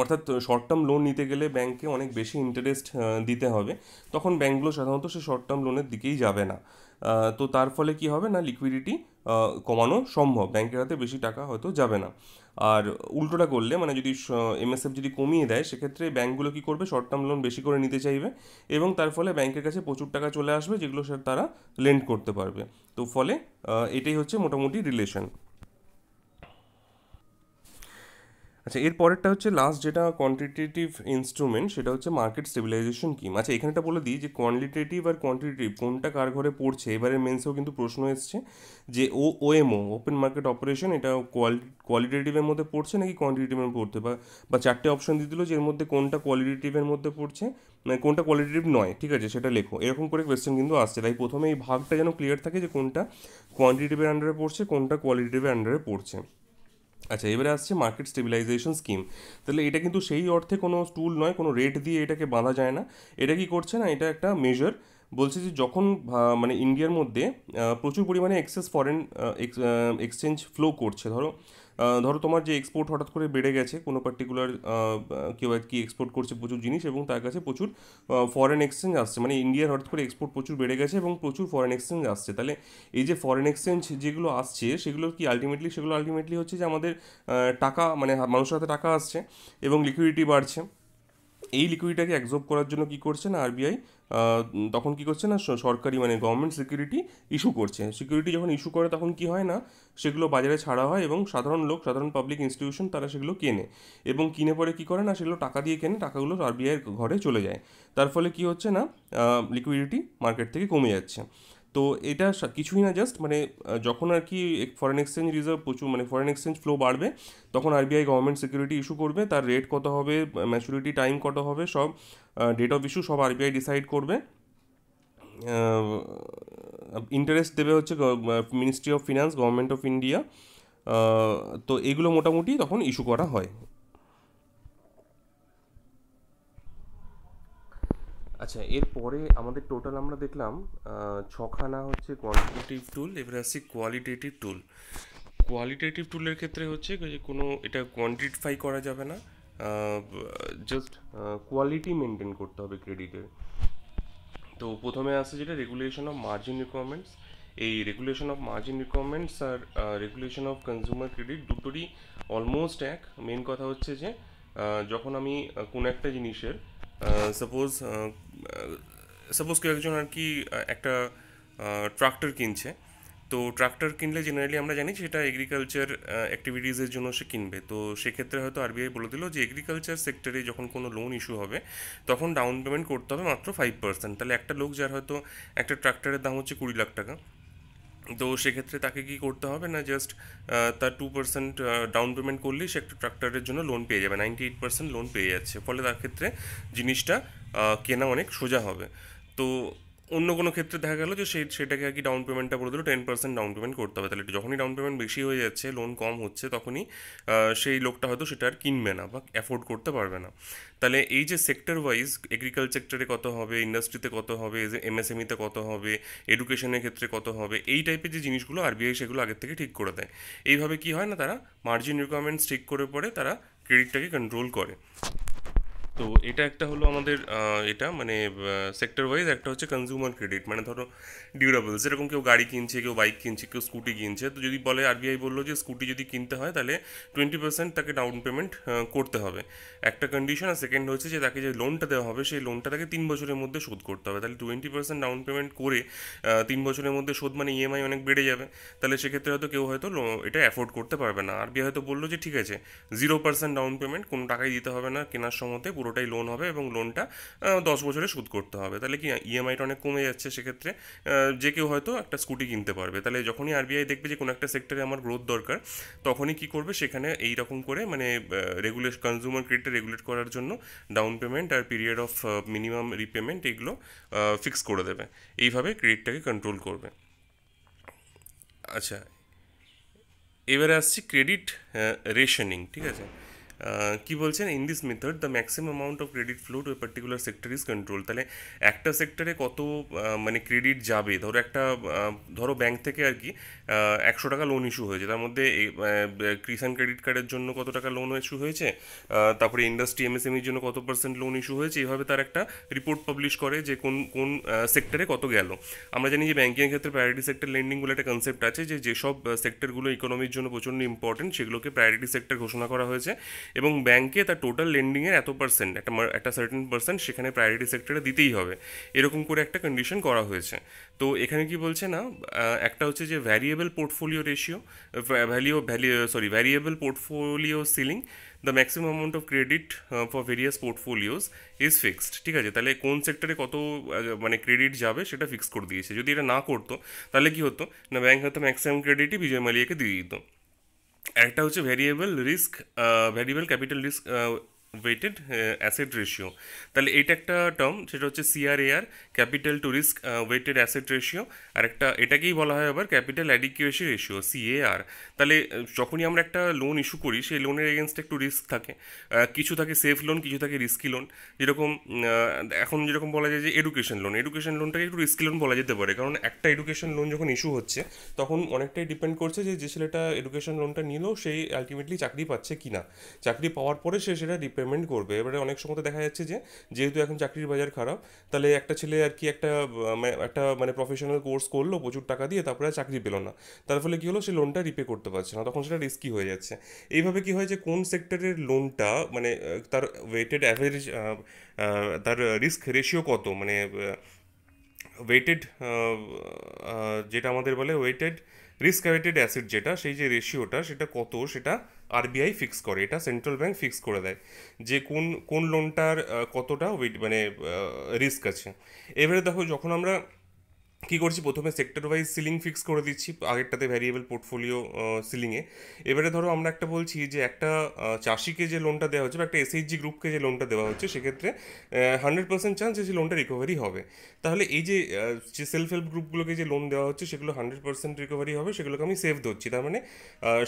অর্থাৎ শর্ট টার্ম লোন নিতে গেলে ব্যাংকে অনেক বেশি ইন্টারেস্ট দিতে হবে তখন ব্যাঙ্কগুলো সাধারণত সে শর্ট টার্ম লোনের দিকেই যাবে না তো তার ফলে কি হবে না লিকুইডিটি কমানো সম্ভব ব্যাংকের হাতে বেশি টাকা হয়তো যাবে না আর উল্টোটা করলে মানে যদি এমএসএফ যদি কমিয়ে দেয় সেক্ষেত্রে ব্যাঙ্কগুলো কি করবে শর্ট টার্ম লোন বেশি করে নিতে চাইবে এবং তার ফলে ব্যাংকের কাছে প্রচুর টাকা চলে আসবে যেগুলো তারা লেন্ড করতে পারবে তো ফলে এটাই হচ্ছে মোটামুটি রিলেশন আচ্ছা এর পরেরটা হচ্ছে লাস্ট যেটা কোয়ান্টিটেটিভ ইনস্ট্রুমেন্ট সেটা হচ্ছে মার্কেট স্টেবিলাইজেশন কি আচ্ছা এখানেটা বলে দিই যে কোয়ান্টিটেটিভ আর কোয়ান্টিটেটিভ কোনটা কার ঘরে পড়ছে এবারে মেন্সেও কিন্তু প্রশ্ন এসছে যে ও ওএমও ওপেন মার্কেট অপারেশন এটা কোয়ালিটেটিভের মধ্যে পড়ছে নাকি কোয়ান্টিটেটিভের মধ্যে বা বা চারটে অপশন দিয়ে দিল যে এর মধ্যে কোনটা কোয়ালিটেটিভের মধ্যে পড়ছে মানে কোনটা কোয়ালিটেটিভ নয় ঠিক আছে সেটা লেখো এরকম করে কোয়েশ্চেন কিন্তু আসছে তাই প্রথমে এই ভাগটা যেন ক্লিয়ার থাকে যে কোনটা কোয়ান্টিটেটিভের আন্ডারে পড়ছে কোনটা কোয়ালিটেটিভের আন্ডারে পড়ছে আচ্ছা এবারে আসছে মার্কেট স্টেবিলাইজেশন স্কিম তাহলে এটা কিন্তু সেই অর্থে কোনো টুল নয় কোনো রেট দিয়ে এটাকে বাঁধা যায় না এটা কি করছে না এটা একটা মেজার বলছে যে যখন মানে ইন্ডিয়ার মধ্যে প্রচুর পরিমাণে এক্সেস ফরেন এক্সচেঞ্জ ফ্লো করছে ধরো ধরো তোমার যে এক্সপোর্ট হঠাৎ করে বেড়ে গেছে কোনো পার্টিকুলার কেউ আর কি এক্সপোর্ট করছে প্রচুর জিনিস এবং তার কাছে প্রচুর ফরেন এক্সচেঞ্জ আসছে মানে ইন্ডিয়ার হঠাৎ করে এক্সপোর্ট প্রচুর বেড়ে গেছে এবং প্রচুর ফরেন এক্সচেঞ্জ আসছে তাহলে এই যে ফরেন এক্সচেঞ্জ যেগুলো আসছে সেগুলো কি আলটিমেটলি সেগুলো আলটিমেটলি হচ্ছে যে আমাদের টাকা মানে মানুষের হাতে টাকা আসছে এবং লিকুইডিটি বাড়ছে এই লিকুইডিটাকে অ্যাবজর্ব করার জন্য কি করছে না আরবিআই তখন কি করছে না সরকারি মানে গভর্নমেন্ট সিকিউরিটি ইস্যু করছে সিকিউরিটি যখন ইস্যু করে তখন কি হয় না সেগুলো বাজারে ছাড়া হয় এবং সাধারণ লোক সাধারণ পাবলিক ইনস্টিটিউশন তারা সেগুলো কেনে এবং কিনে পরে কি করে না সেগুলো টাকা দিয়ে কেনে টাকাগুলো আরবিআইয়ের ঘরে চলে যায় তার ফলে কি হচ্ছে না লিকুইডিটি মার্কেট থেকে কমে যাচ্ছে তো এটা কিছুই না জাস্ট মানে যখন আর কি ফরেন এক্সচেঞ্জ রিজার্ভ প্রচুর মানে ফরেন এক্সচেঞ্জ ফ্লো বাড়বে তখন আরবিআই গভর্নমেন্ট সিকিউরিটি ইস্যু করবে তার রেট কত হবে ম্যাচুরিটি টাইম কত হবে সব ডেট অফ ইস্যু সব আরবিআই ডিসাইড করবে ইন্টারেস্ট দেবে হচ্ছে ministry of finance government of India তো এগুলো মোটামুটি তখন ইস্যু করা হয় আচ্ছা এরপরে আমাদের টোটাল আমরা দেখলাম ছখানা হচ্ছে কোয়ান্টিটেটিভ টুল এবার আসছি কোয়ালিটেটিভ টুল কোয়ালিটেটিভ টুলের ক্ষেত্রে হচ্ছে যে কোনো এটা কোয়ান্টিফাই করা যাবে না জাস্ট কোয়ালিটি মেনটেন করতে হবে ক্রেডিটের তো প্রথমে আসে যেটা রেগুলেশন অফ মার্জিন রিকোয়ারমেন্টস এই রেগুলেশন অফ মার্জিন রিকোয়ারমেন্টস আর রেগুলেশন অফ কনজিউমার ক্রেডিট দুটোরই অলমোস্ট এক মেন কথা হচ্ছে যে যখন আমি কোনো একটা জিনিসের সাপোজ সাপোজ কেউ একজন আর কি একটা ট্রাক্টর কিনছে তো ট্রাক্টর কিনলে জেনারেলি আমরা জানি সেটা এগ্রিকালচার অ্যাক্টিভিটিসের জন্য সে কিনবে তো সেক্ষেত্রে হয়তো আরবিআই বলে দিল যে এগ্রিকালচার সেক্টরে যখন কোনো লোন ইস্যু হবে তখন ডাউন পেমেন্ট করতে হবে মাত্র ফাইভ পার্সেন্ট তাহলে একটা লোক যার হয়তো একটা ট্রাক্টরের দাম হচ্ছে কুড়ি লাখ টাকা তো সেক্ষেত্রে তাকে কি করতে হবে না জাস্ট তার টু পার্সেন্ট ডাউন পেমেন্ট করলেই সে একটা ট্রাক্টারের জন্য লোন পেয়ে যাবে নাইনটি এইট পার্সেন্ট লোন পেয়ে যাচ্ছে ফলে তার ক্ষেত্রে জিনিসটা কেনা অনেক সোজা হবে তো অন্য কোনো ক্ষেত্রে দেখা গেলো যে সেটাকে আর কি ডাউন পেমেন্টটা বলে দিলো টেন পার্সেন্ট ডাউন পেমেন্ট করতে হবে তাহলে যখনই ডাউন পেমেন্ট বেশি হয়ে যাচ্ছে লোন কম হচ্ছে তখনই সেই লোকটা হয়তো সেটা আর কিনবে না বা অ্যাফোর্ড করতে পারবে না তাহলে এই যে সেক্টর ওয়াইজ এগ্রিকালচারে সেক্টরে কত হবে ইন্ডাস্ট্রিতে কত হবে এমএসএমইতে কত হবে এডুকেশনের ক্ষেত্রে কত হবে এই টাইপের যে জিনিসগুলো আরবিআই সেগুলো আগের থেকে ঠিক করে দেয় এইভাবে কি হয় না তারা মার্জিন রিকোয়ারমেন্টস ঠিক করে পরে তারা ক্রেডিটটাকে কন্ট্রোল করে তো এটা একটা হলো আমাদের এটা মানে সেক্টর ওয়াইজ একটা হচ্ছে কনজিউমার ক্রেডিট মানে ধরো ডিউরেবল যেরকম কেউ গাড়ি কিনছে কেউ বাইক কিনছে কেউ স্কুটি কিনছে তো যদি বলে আরবিআই বললো যে স্কুটি যদি কিনতে হয় তাহলে টোয়েন্টি পার্সেন্ট তাকে ডাউন পেমেন্ট করতে হবে একটা কন্ডিশন আর সেকেন্ড হচ্ছে যে তাকে যে লোনটা দেওয়া হবে সেই লোনটা তাকে তিন বছরের মধ্যে শোধ করতে হবে তাহলে টোয়েন্টি পার্সেন্ট ডাউন পেমেন্ট করে তিন বছরের মধ্যে শোধ মানে ইএমআই e অনেক বেড়ে যাবে তাহলে সেক্ষেত্রে হয়তো কেউ হয়তো এটা অ্যাফোর্ড করতে পারবে না আরবিআই হয়তো বললো যে ঠিক আছে জিরো পার্সেন্ট ডাউন পেমেন্ট কোনো টাকাই দিতে হবে না কেনার সময়তে পুরোটাই লোন হবে এবং লোনটা দশ বছরে শোধ করতে হবে তাহলে কি ইএমআইটা অনেক কমে যাচ্ছে সেক্ষেত্রে যে কেউ হয়তো একটা স্কুটি কিনতে পারবে তাহলে যখনই আরবিআই দেখবে যে কোনো একটা সেক্টরে আমার গ্রোথ দরকার তখনই কি করবে সেখানে এই রকম করে মানে রেগুলেশ কনজিউমার ক্রেডিটটা রেগুলেট করার জন্য ডাউন পেমেন্ট আর পিরিয়ড অফ মিনিমাম রিপেমেন্ট এগুলো ফিক্স করে দেবে এইভাবে ক্রেডিটটাকে কন্ট্রোল করবে আচ্ছা এবারে আসছি ক্রেডিট রেশনিং ঠিক আছে কি বলছেন in this method the maximum amount of credit flow to a particular sector is control তাহলে একটা সেক্টরে কত মানে ক্রেডিট যাবে ধরো একটা ধরো ব্যাংক থেকে আর কি একশো টাকা লোন ইস্যু হয়েছে তার মধ্যে কিষাণ ক্রেডিট কার্ডের জন্য কত টাকা লোন ইস্যু হয়েছে তারপরে ইন্ডাস্ট্রি এমএসএমইর e জন্য কত পার্সেন্ট লোন ইস্যু হয়েছে এইভাবে তার একটা রিপোর্ট পাবলিশ করে যে কোন কোন সেক্টরে কত গেল আমরা জানি যে ব্যাঙ্কিংয়ের ক্ষেত্রে প্রায়োরিটি সেক্টর লেন্ডিং বলে একটা কনসেপ্ট আছে যে যেসব সেক্টরগুলো ইকোনমির জন্য প্রচণ্ড ইম্পর্টেন্ট সেগুলোকে প্রায়োরিটি সেক্টর ঘোষণা করা হয়েছে এবং ব্যাংকে তার টোটাল লেন্ডিংয়ের এত পার্সেন্ট একটা একটা সার্টেন পার্সেন্ট সেখানে প্রায়োরিটি সেক্টরে দিতেই হবে এরকম করে একটা কন্ডিশন করা হয়েছে তো এখানে কি বলছে না একটা হচ্ছে যে variable portfolio ratio value value sorry variable portfolio ceiling the maximum amount of credit for various portfolios is fixed ঠিক আছে তাহলে কোন সেক্টরে কত মানে ক্রেডিট যাবে সেটা ফিক্স করে দিয়েছে যদি এটা না করতো তাহলে কি হতো না ব্যাংক হয়তো ম্যাক্সিমাম ক্রেডিটই বিজয় মালিয়াকে দিয়ে দিত একটা হচ্ছে variable risk variable capital risk weighted asset ratio তাহলে এইটা একটা টার্ম সেটা হচ্ছে CRAR capital to risk weighted asset ratio আর একটা এটাকেই বলা হয় আবার ক্যাপিটাল অ্যাডিকিউসি রেশিও সিএআর তাহলে যখনই আমরা একটা লোন ইস্যু করি সেই লোনের এগেনস্টে একটু রিস্ক থাকে কিছু থাকে সেফ লোন কিছু থাকে রিস্কি লোন যেরকম এখন যেরকম বলা যায় যে এডুকেশন লোন এডুকেশন লোনটাকে একটু রিস্কি লোন বলা যেতে পারে কারণ একটা এডুকেশন লোন যখন ইস্যু হচ্ছে তখন অনেকটাই ডিপেন্ড করছে যে যে ছেলেটা এডুকেশন লোনটা নিল সেই আলটিমেটলি চাকরি পাচ্ছে কি না চাকরি পাওয়ার পরে সে সেটা ডিপেন্ড পেমেন্ট করবে এবারে অনেক সময় দেখা যাচ্ছে যে যেহেতু এখন চাকরির বাজার খারাপ তাহলে একটা ছেলে আর কি একটা মানে একটা মানে প্রফেশনাল কোর্স করলো প্রচুর টাকা দিয়ে তারপরে চাকরি পেলো না তার ফলে কী হলো সে লোনটা রিপে করতে পারছে না তখন সেটা রিস্কি হয়ে যাচ্ছে এইভাবে কী হয় যে কোন সেক্টরের লোনটা মানে তার ওয়েটেড অ্যাভারেজ তার রিস্ক রেশিও কত মানে ওয়েটেড যেটা আমাদের বলে ওয়েটেড রিস্ক অ্যাভেটেড অ্যাসেট যেটা সেই যে রেশিওটা সেটা কত সেটা আরবিআই ফিক্স করে এটা সেন্ট্রাল ব্যাংক ফিক্স করে দেয় যে কোন কোন লোনটার কতটা ওয়েট মানে রিস্ক আছে এবারে দেখো যখন আমরা কী করছি প্রথমে সেক্টর ওয়াইজ সিলিং ফিক্স করে দিচ্ছি আগেরটাতে ভ্যারিয়েবল পোর্টফোলিও সিলিংয়ে এবারে ধরো আমরা একটা বলছি যে একটা চাষিকে যে লোনটা দেওয়া হচ্ছে বা একটা এসএইচজি গ্রুপকে যে লোনটা দেওয়া হচ্ছে সেক্ষেত্রে হান্ড্রেড পার্সেন্ট চান্স যে লোনটা রিকভারি হবে তাহলে এই যে যে সেলফ হেল্প গ্রুপগুলোকে যে লোন দেওয়া হচ্ছে সেগুলো হান্ড্রেড পার্সেন্ট রিকভারি হবে সেগুলোকে আমি সেভ ধরছি তার মানে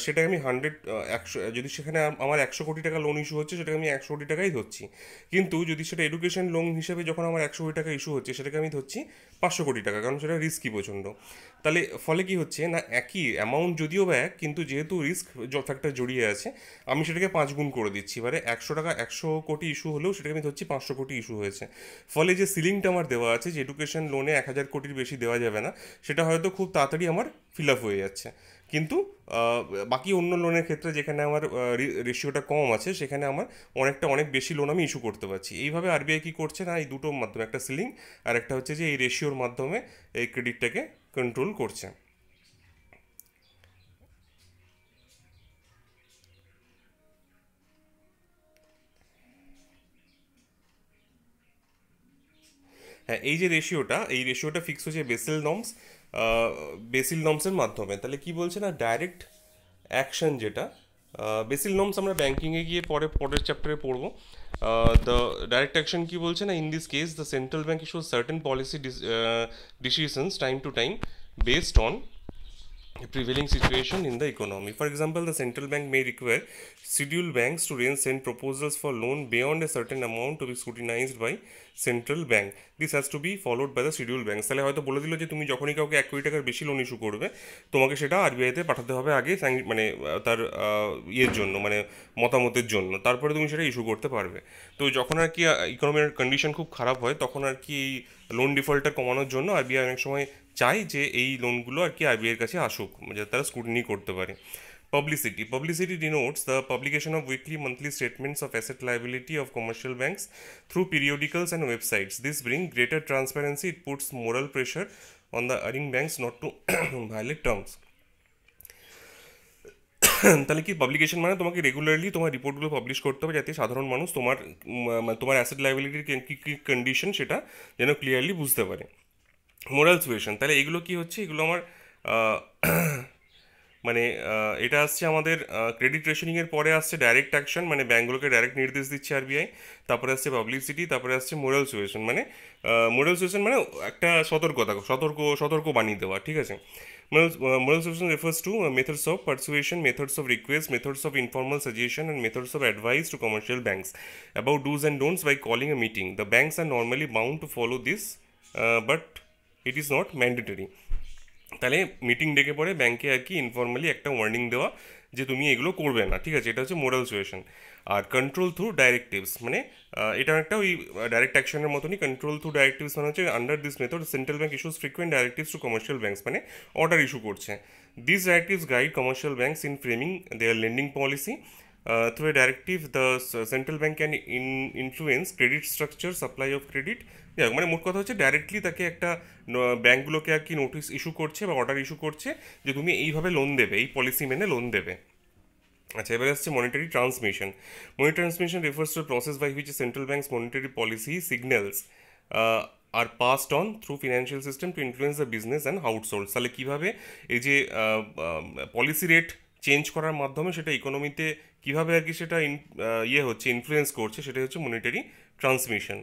সেটাকে আমি হান্ড্রেড একশো যদি সেখানে আমার একশো কোটি টাকা লোন ইস্যু হচ্ছে সেটাকে আমি একশো কোটি টাকাই ধরছি কিন্তু যদি সেটা এডুকেশন লোন হিসেবে যখন আমার একশো কোটি টাকা ইস্যু হচ্ছে সেটাকে আমি ধরছি পাঁচশো কোটি টাকা কারণ সেটা রিস্কি প্রচণ্ড তাহলে ফলে কি হচ্ছে না একই অ্যামাউন্ট যদিও ব্যয় কিন্তু যেহেতু রিস্ক ফ্যাক্টর জড়িয়ে আছে আমি সেটাকে পাঁচ গুণ করে দিচ্ছি এবারে একশো টাকা একশো কোটি ইস্যু হলেও সেটাকে আমি ধরছি পাঁচশো কোটি ইস্যু হয়েছে ফলে যে সিলিংটা আমার দেওয়া আছে যে এডুকেশন লোনে এক হাজার কোটির বেশি দেওয়া যাবে না সেটা হয়তো খুব তাড়াতাড়ি আমার ফিল আপ হয়ে যাচ্ছে কিন্তু বাকি অন্য লোনের ক্ষেত্রে যেখানে আমার রেশিওটা কম আছে সেখানে আমার অনেকটা অনেক বেশি লোন আমি ইস্যু করতে পারছি এইভাবে আরবিআই কী করছে না এই দুটোর মাধ্যমে একটা সিলিং আর একটা হচ্ছে যে এই রেশিওর মাধ্যমে এই ক্রেডিটটাকে কন্ট্রোল করছে হ্যাঁ এই যে রেশিওটা এই রেশিওটা ফিক্স হচ্ছে বেসেল নর্মস বেসিল নমসের মাধ্যমে তাহলে কি বলছে না ডাইরেক্ট অ্যাকশন যেটা বেসিল নমস আমরা ব্যাঙ্কিংয়ে গিয়ে পরে পরের চ্যাপ্টারে পড়ব দ্য ডাইরেক্ট অ্যাকশন কী বলছে না in this case the central bank issue certain policy decisions time to time based on prevailing situation in the economy. For example, the central bank may require scheduled banks to raise send proposals for loan beyond a certain amount to be scrutinized by central bank this has to be followed by the schedule bank তাহলে হয়তো বলে দিল যে তুমি যখনই কাউকে এক কোটি টাকার বেশি লোন ইস্যু করবে তোমাকে সেটা আরবিআইতে পাঠাতে হবে আগে মানে তার ইয়ের জন্য মানে মতামতের জন্য তারপরে তুমি সেটা ইস্যু করতে পারবে তো যখন আর কি ইকোনমির কন্ডিশন খুব খারাপ হয় তখন আর কি লোন ডিফল্টটা কমানোর জন্য আরবিআই অনেক সময় চাই যে এই লোন গুলো আর কি আইবিআর কাছে আসুক মানে তারা স্কুডনি করতে পারে publicity publicity denotes the publication of weekly monthly statements of asset liability of commercial banks through periodicals and websites this bring greater transparency it PUTS MORAL PRESSURE on the erring banks not to violate terms তাহলে কি publication মানে তোমাকে regularly তোমার report গুলো publish করতে হবে যাতে সাধারণ মানুষ তোমার তোমার অ্যাসেট लायबिलिटी কি কি কন্ডিশন সেটা যেন ক্লিয়ারলি বুঝতে পারে মোরাল সুয়েশন তাহলে এগুলো কি হচ্ছে এগুলো আমার [clears throat] মানে এটা আসছে আমাদের ক্রেডিট রেশনিংয়ের পরে আসছে ডাইরেক্ট অ্যাকশন মানে ব্যাঙ্কগুলোকে ডাইরেক্ট নির্দেশ দিচ্ছে আরবিআই তারপরে আসছে পাবলিসিটি তারপরে আসছে মোরাল সুয়েশন মানে মোরাল সুয়েশন মানে একটা সতর্কতা সতর্ক সতর্ক বানিয়ে দেওয়া ঠিক আছে moral suasion refers to methods of persuasion methods of request methods of informal suggestion and methods of advice to commercial banks about dos and don'ts by calling a meeting the banks are normally bound to follow this but it is not mandatory তাহলে meeting ডেকে পরে ব্যাংকে আর কি informally একটা warning দেওয়া যে তুমি এগুলো করবে না ঠিক আছে এটা হচ্ছে মোরাল সিচুয়েশন আর কন্ট্রোল থ্রু ডাইরেক্টিভস মানে এটা একটা ওই ডাইরেক্ট অ্যাকশনের মতনই কন্ট্রোল থ্রু ডাইরেক্টিভস মানে হচ্ছে under this method central bank issues frequent directives to commercial banks মানে অর্ডার ইস্যু করছে this directives guide commercial banks in framing their lending policy uh, through a directive the central bank can in influence credit structure supply of credit যাই মানে মোট কথা হচ্ছে directly তাকে একটা ব্যাঙ্কগুলোকে আর কি নোটিশ ইস্যু করছে বা অর্ডার ইস্যু করছে যে তুমি এইভাবে লোন দেবে এই পলিসি মেনে লোন দেবে আচ্ছা এবারে আসছে monetary transmission monetary transmission refers to process by which central banks monetary policy signals are passed on through financial system to influence the business and household তাহলে কীভাবে এই যে পলিসি রেট চেঞ্জ করার মাধ্যমে সেটা ইকোনমিতে কীভাবে আর কি সেটা ইয়ে হচ্ছে ইনফ্লুয়েন্স করছে সেটা হচ্ছে monetary transmission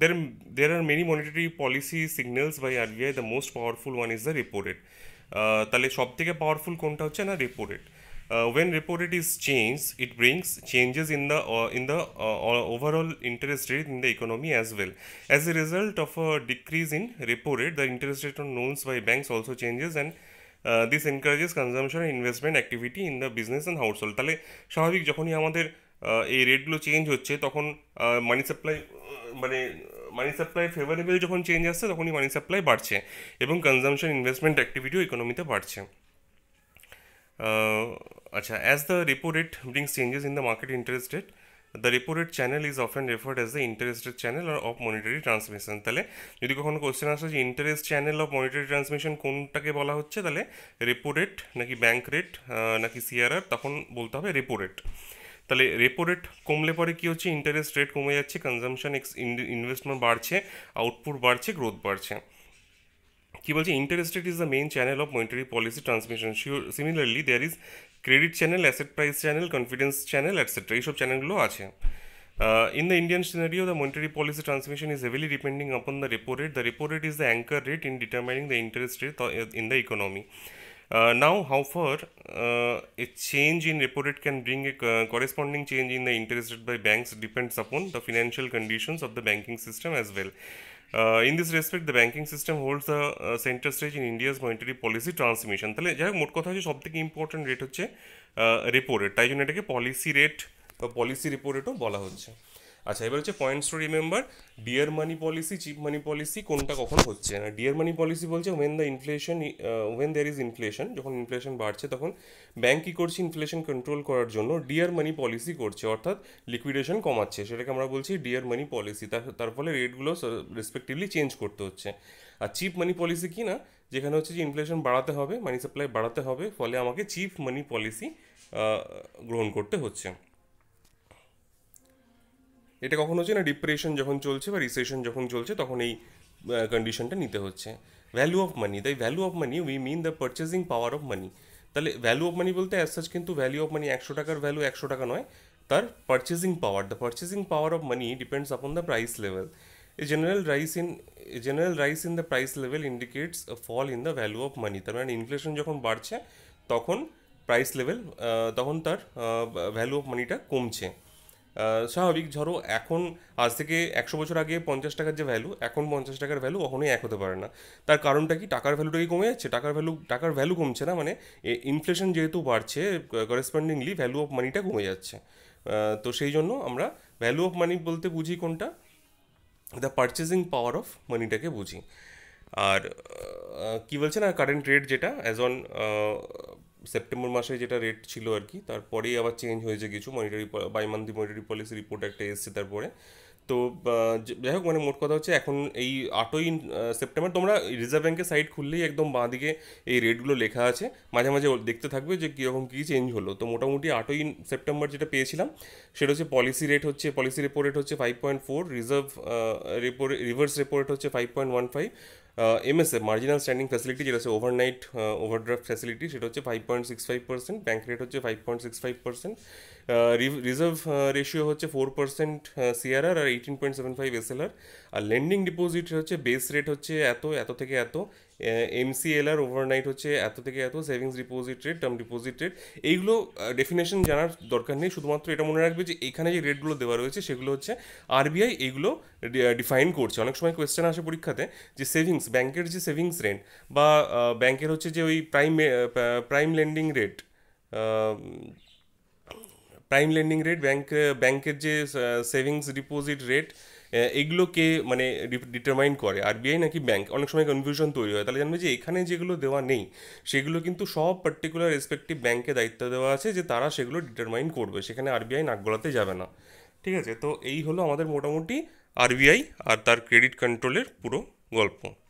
there there many many পলিসি policy signals are RBI. The most powerful one is the repo rate তাহলে সব থেকে পাওয়ারফুল কোনটা হচ্ছে না repo rate when repo rate is change it brings changes in the in the overall interest rate in the economy as well as a result of a decrease in repo rate the interest rate on loans by banks also changes and this encourages consumption investment activity in the business and household তাহলে স্বাভাবিক যখনই আমাদের এই রেটগুলো change হচ্ছে তখন money supply মানে money supply favourable যখন চেঞ্জ আসছে তখনই মানি সাপ্লাই বাড়ছে এবং কনজামশন ইনভেস্টমেন্ট অ্যাক্টিভিটিও ইকোনমিতে বাড়ছে আচ্ছা as the repo rate brings changes in the market interest rate the repo rate channel is often referred as the interested channel or of monetary transmission তাহলে যদি কখনো কোয়েশ্চেন আসে যে interest channel of monetary transmission কোনটাকে বলা হচ্ছে তাহলে repo rate নাকি ব্যাঙ্ক রেট নাকি সিআরআর তখন বলতে হবে রেপো রেট তাহলে রেপো রেট কমলে পরে কী হচ্ছে ইন্টারেস্ট রেট কমে যাচ্ছে কনজামশন এক্স ইনভেস্টমেন্ট বাড়ছে আউটপুট বাড়ছে গ্রোথ বাড়ছে কী বলছে interest rate is the main channel of monetary policy transmission similarly there is credit channel asset price channel confidence channel et cetera এইসব চ্যানেলগুলো আছে Uh, in the Indian scenario, the monetary policy transmission is heavily depending upon the repo rate. The repo rate is the anchor rate in determining the interest rate in the economy. Uh, now, however, uh, a change in repo rate can bring a corresponding change in the interest rate by banks depends upon the financial conditions of the banking system as well. In this respect the banking system holds the centre stage in India's monetary policy transmission তাহলে যাই হোক মোট কথা হচ্ছে সব থেকে important rate হচ্ছে repo uh, rate তাই জন্য এটাকে পলিসি রেট বা পলিসি রেপো রেটও বলা হচ্ছে আচ্ছা এবার হচ্ছে points to remember dear money policy cheap money policy কোনটা কখন হচ্ছে না ডিয়ার মানি পলিসি বলছে when the inflation when there is inflation যখন ইনফ্লেশন বাড়ছে তখন ব্যাঙ্ক কী করছে ইনফ্লেশন কন্ট্রোল করার জন্য ডিয়ার মানি পলিসি করছে অর্থাৎ লিকুইডেশন কমাচ্ছে সেটাকে আমরা বলছি ডিয়ার মানি পলিসি তার ফলে রেটগুলো রেসপেক্টিভলি চেঞ্জ করতে হচ্ছে আর চিপ মানি পলিসি কি না যেখানে হচ্ছে যে ইনফ্লেশন বাড়াতে হবে মানি সাপ্লাই বাড়াতে হবে ফলে আমাকে চিপ মানি পলিসি গ্রহণ করতে হচ্ছে এটা কখন হচ্ছে না ডিপ্রেশন যখন চলছে বা রিসেশন যখন চলছে তখন এই কন্ডিশনটা নিতে হচ্ছে ভ্যালু অফ মানি তাই value of money we mean the purchasing power of money তাহলে ভ্যালু অফ মানি বলতে অ্যাজ সাচ কিন্তু ভ্যালু অফ মানি একশো টাকার ভ্যালু একশো টাকা নয় তার purchasing power the purchasing power of money depends upon the price level a general rise in general rise in the price level indicates fall in the value of money তার মানে inflation যখন বাড়ছে তখন price level তখন তার value of মানিটা কমছে স্বাভাবিক ধরো এখন আজ থেকে একশো বছর আগে পঞ্চাশ টাকার যে ভ্যালু এখন পঞ্চাশ টাকার ভ্যালু কখনোই এক হতে পারে না তার কারণটা কি টাকার ভ্যালুটা কি কমে যাচ্ছে টাকার ভ্যালু টাকার ভ্যালু কমছে না মানে ইনফ্লেশন যেহেতু বাড়ছে করেসপন্ডিংলি ভ্যালু অফ মানিটা কমে যাচ্ছে তো সেই জন্য আমরা ভ্যালু অফ মানি বলতে বুঝি কোনটা দ্য পারচেজিং পাওয়ার অফ মানিটাকে বুঝি আর কি বলছে না কারেন্ট রেট যেটা অ্যাজ অন সেপ্টেম্বর মাসে যেটা রেট ছিল আর কি তারপরেই আবার চেঞ্জ হয়েছে কিছু monetary bi monthly monetary policy report একটা এসছে তারপরে তো যাই হোক মানে মোট কথা হচ্ছে এখন এই আটই সেপ্টেম্বর তোমরা রিজার্ভ ব্যাঙ্কের সাইট খুললেই একদম বাঁ দিকে এই রেটগুলো লেখা আছে মাঝে মাঝে দেখতে থাকবে যে কীরকম কী চেঞ্জ হলো তো মোটামুটি আটই সেপ্টেম্বর যেটা পেয়েছিলাম সেটা হচ্ছে পলিসি রেট হচ্ছে পলিসি রেপো রেট হচ্ছে five point four reserve repo reverse repo rate হচ্ছে five point one five MSF marginal standing facility যেটা হচ্ছে ওভারনাইট ওভারড্রাফট ফ্যাসিলিটি সেটা হচ্ছে five point six five percent bank rate হচ্ছে five point six five percent reserve ratio হচ্ছে four percent CRR আর eighteen point seven five SLR আর lending deposit হচ্ছে base rate হচ্ছে এত এত থেকে এত এমসিএলআর ওভারনাইট হচ্ছে এত থেকে এত savings deposit rate term deposit rate এইগুলো ডেফিনেশন জানার দরকার নেই শুধুমাত্র এটা মনে রাখবে যে এখানে যে রেটগুলো দেওয়া রয়েছে সেগুলো হচ্ছে আরবিআই এইগুলো ডিফাইন করছে অনেক সময় কোয়েশ্চেন আসে পরীক্ষাতে যে সেভিংস ব্যাংকের যে সেভিংস রেট বা ব্যাংকের হচ্ছে যে ওই prime prime lending rate prime lending rate bank ব্যাংকের যে সেভিংস ডিপোজিট রেট এগুলোকে মানে ডিটারমাইন করে আরবিআই নাকি ব্যাংক অনেক সময় কনফিউশন তৈরি হয় তাহলে জানবে যে এখানে যেগুলো দেওয়া নেই সেগুলো কিন্তু সব পার্টিকুলার রেসপেক্টিভ ব্যাংকে দায়িত্ব দেওয়া আছে যে তারা সেগুলো ডিটারমাইন করবে সেখানে আরবিআই নাক গলাতে যাবে না ঠিক আছে তো এই হলো আমাদের মোটামুটি আরবিআই আর তার ক্রেডিট কন্ট্রোলের পুরো গল্প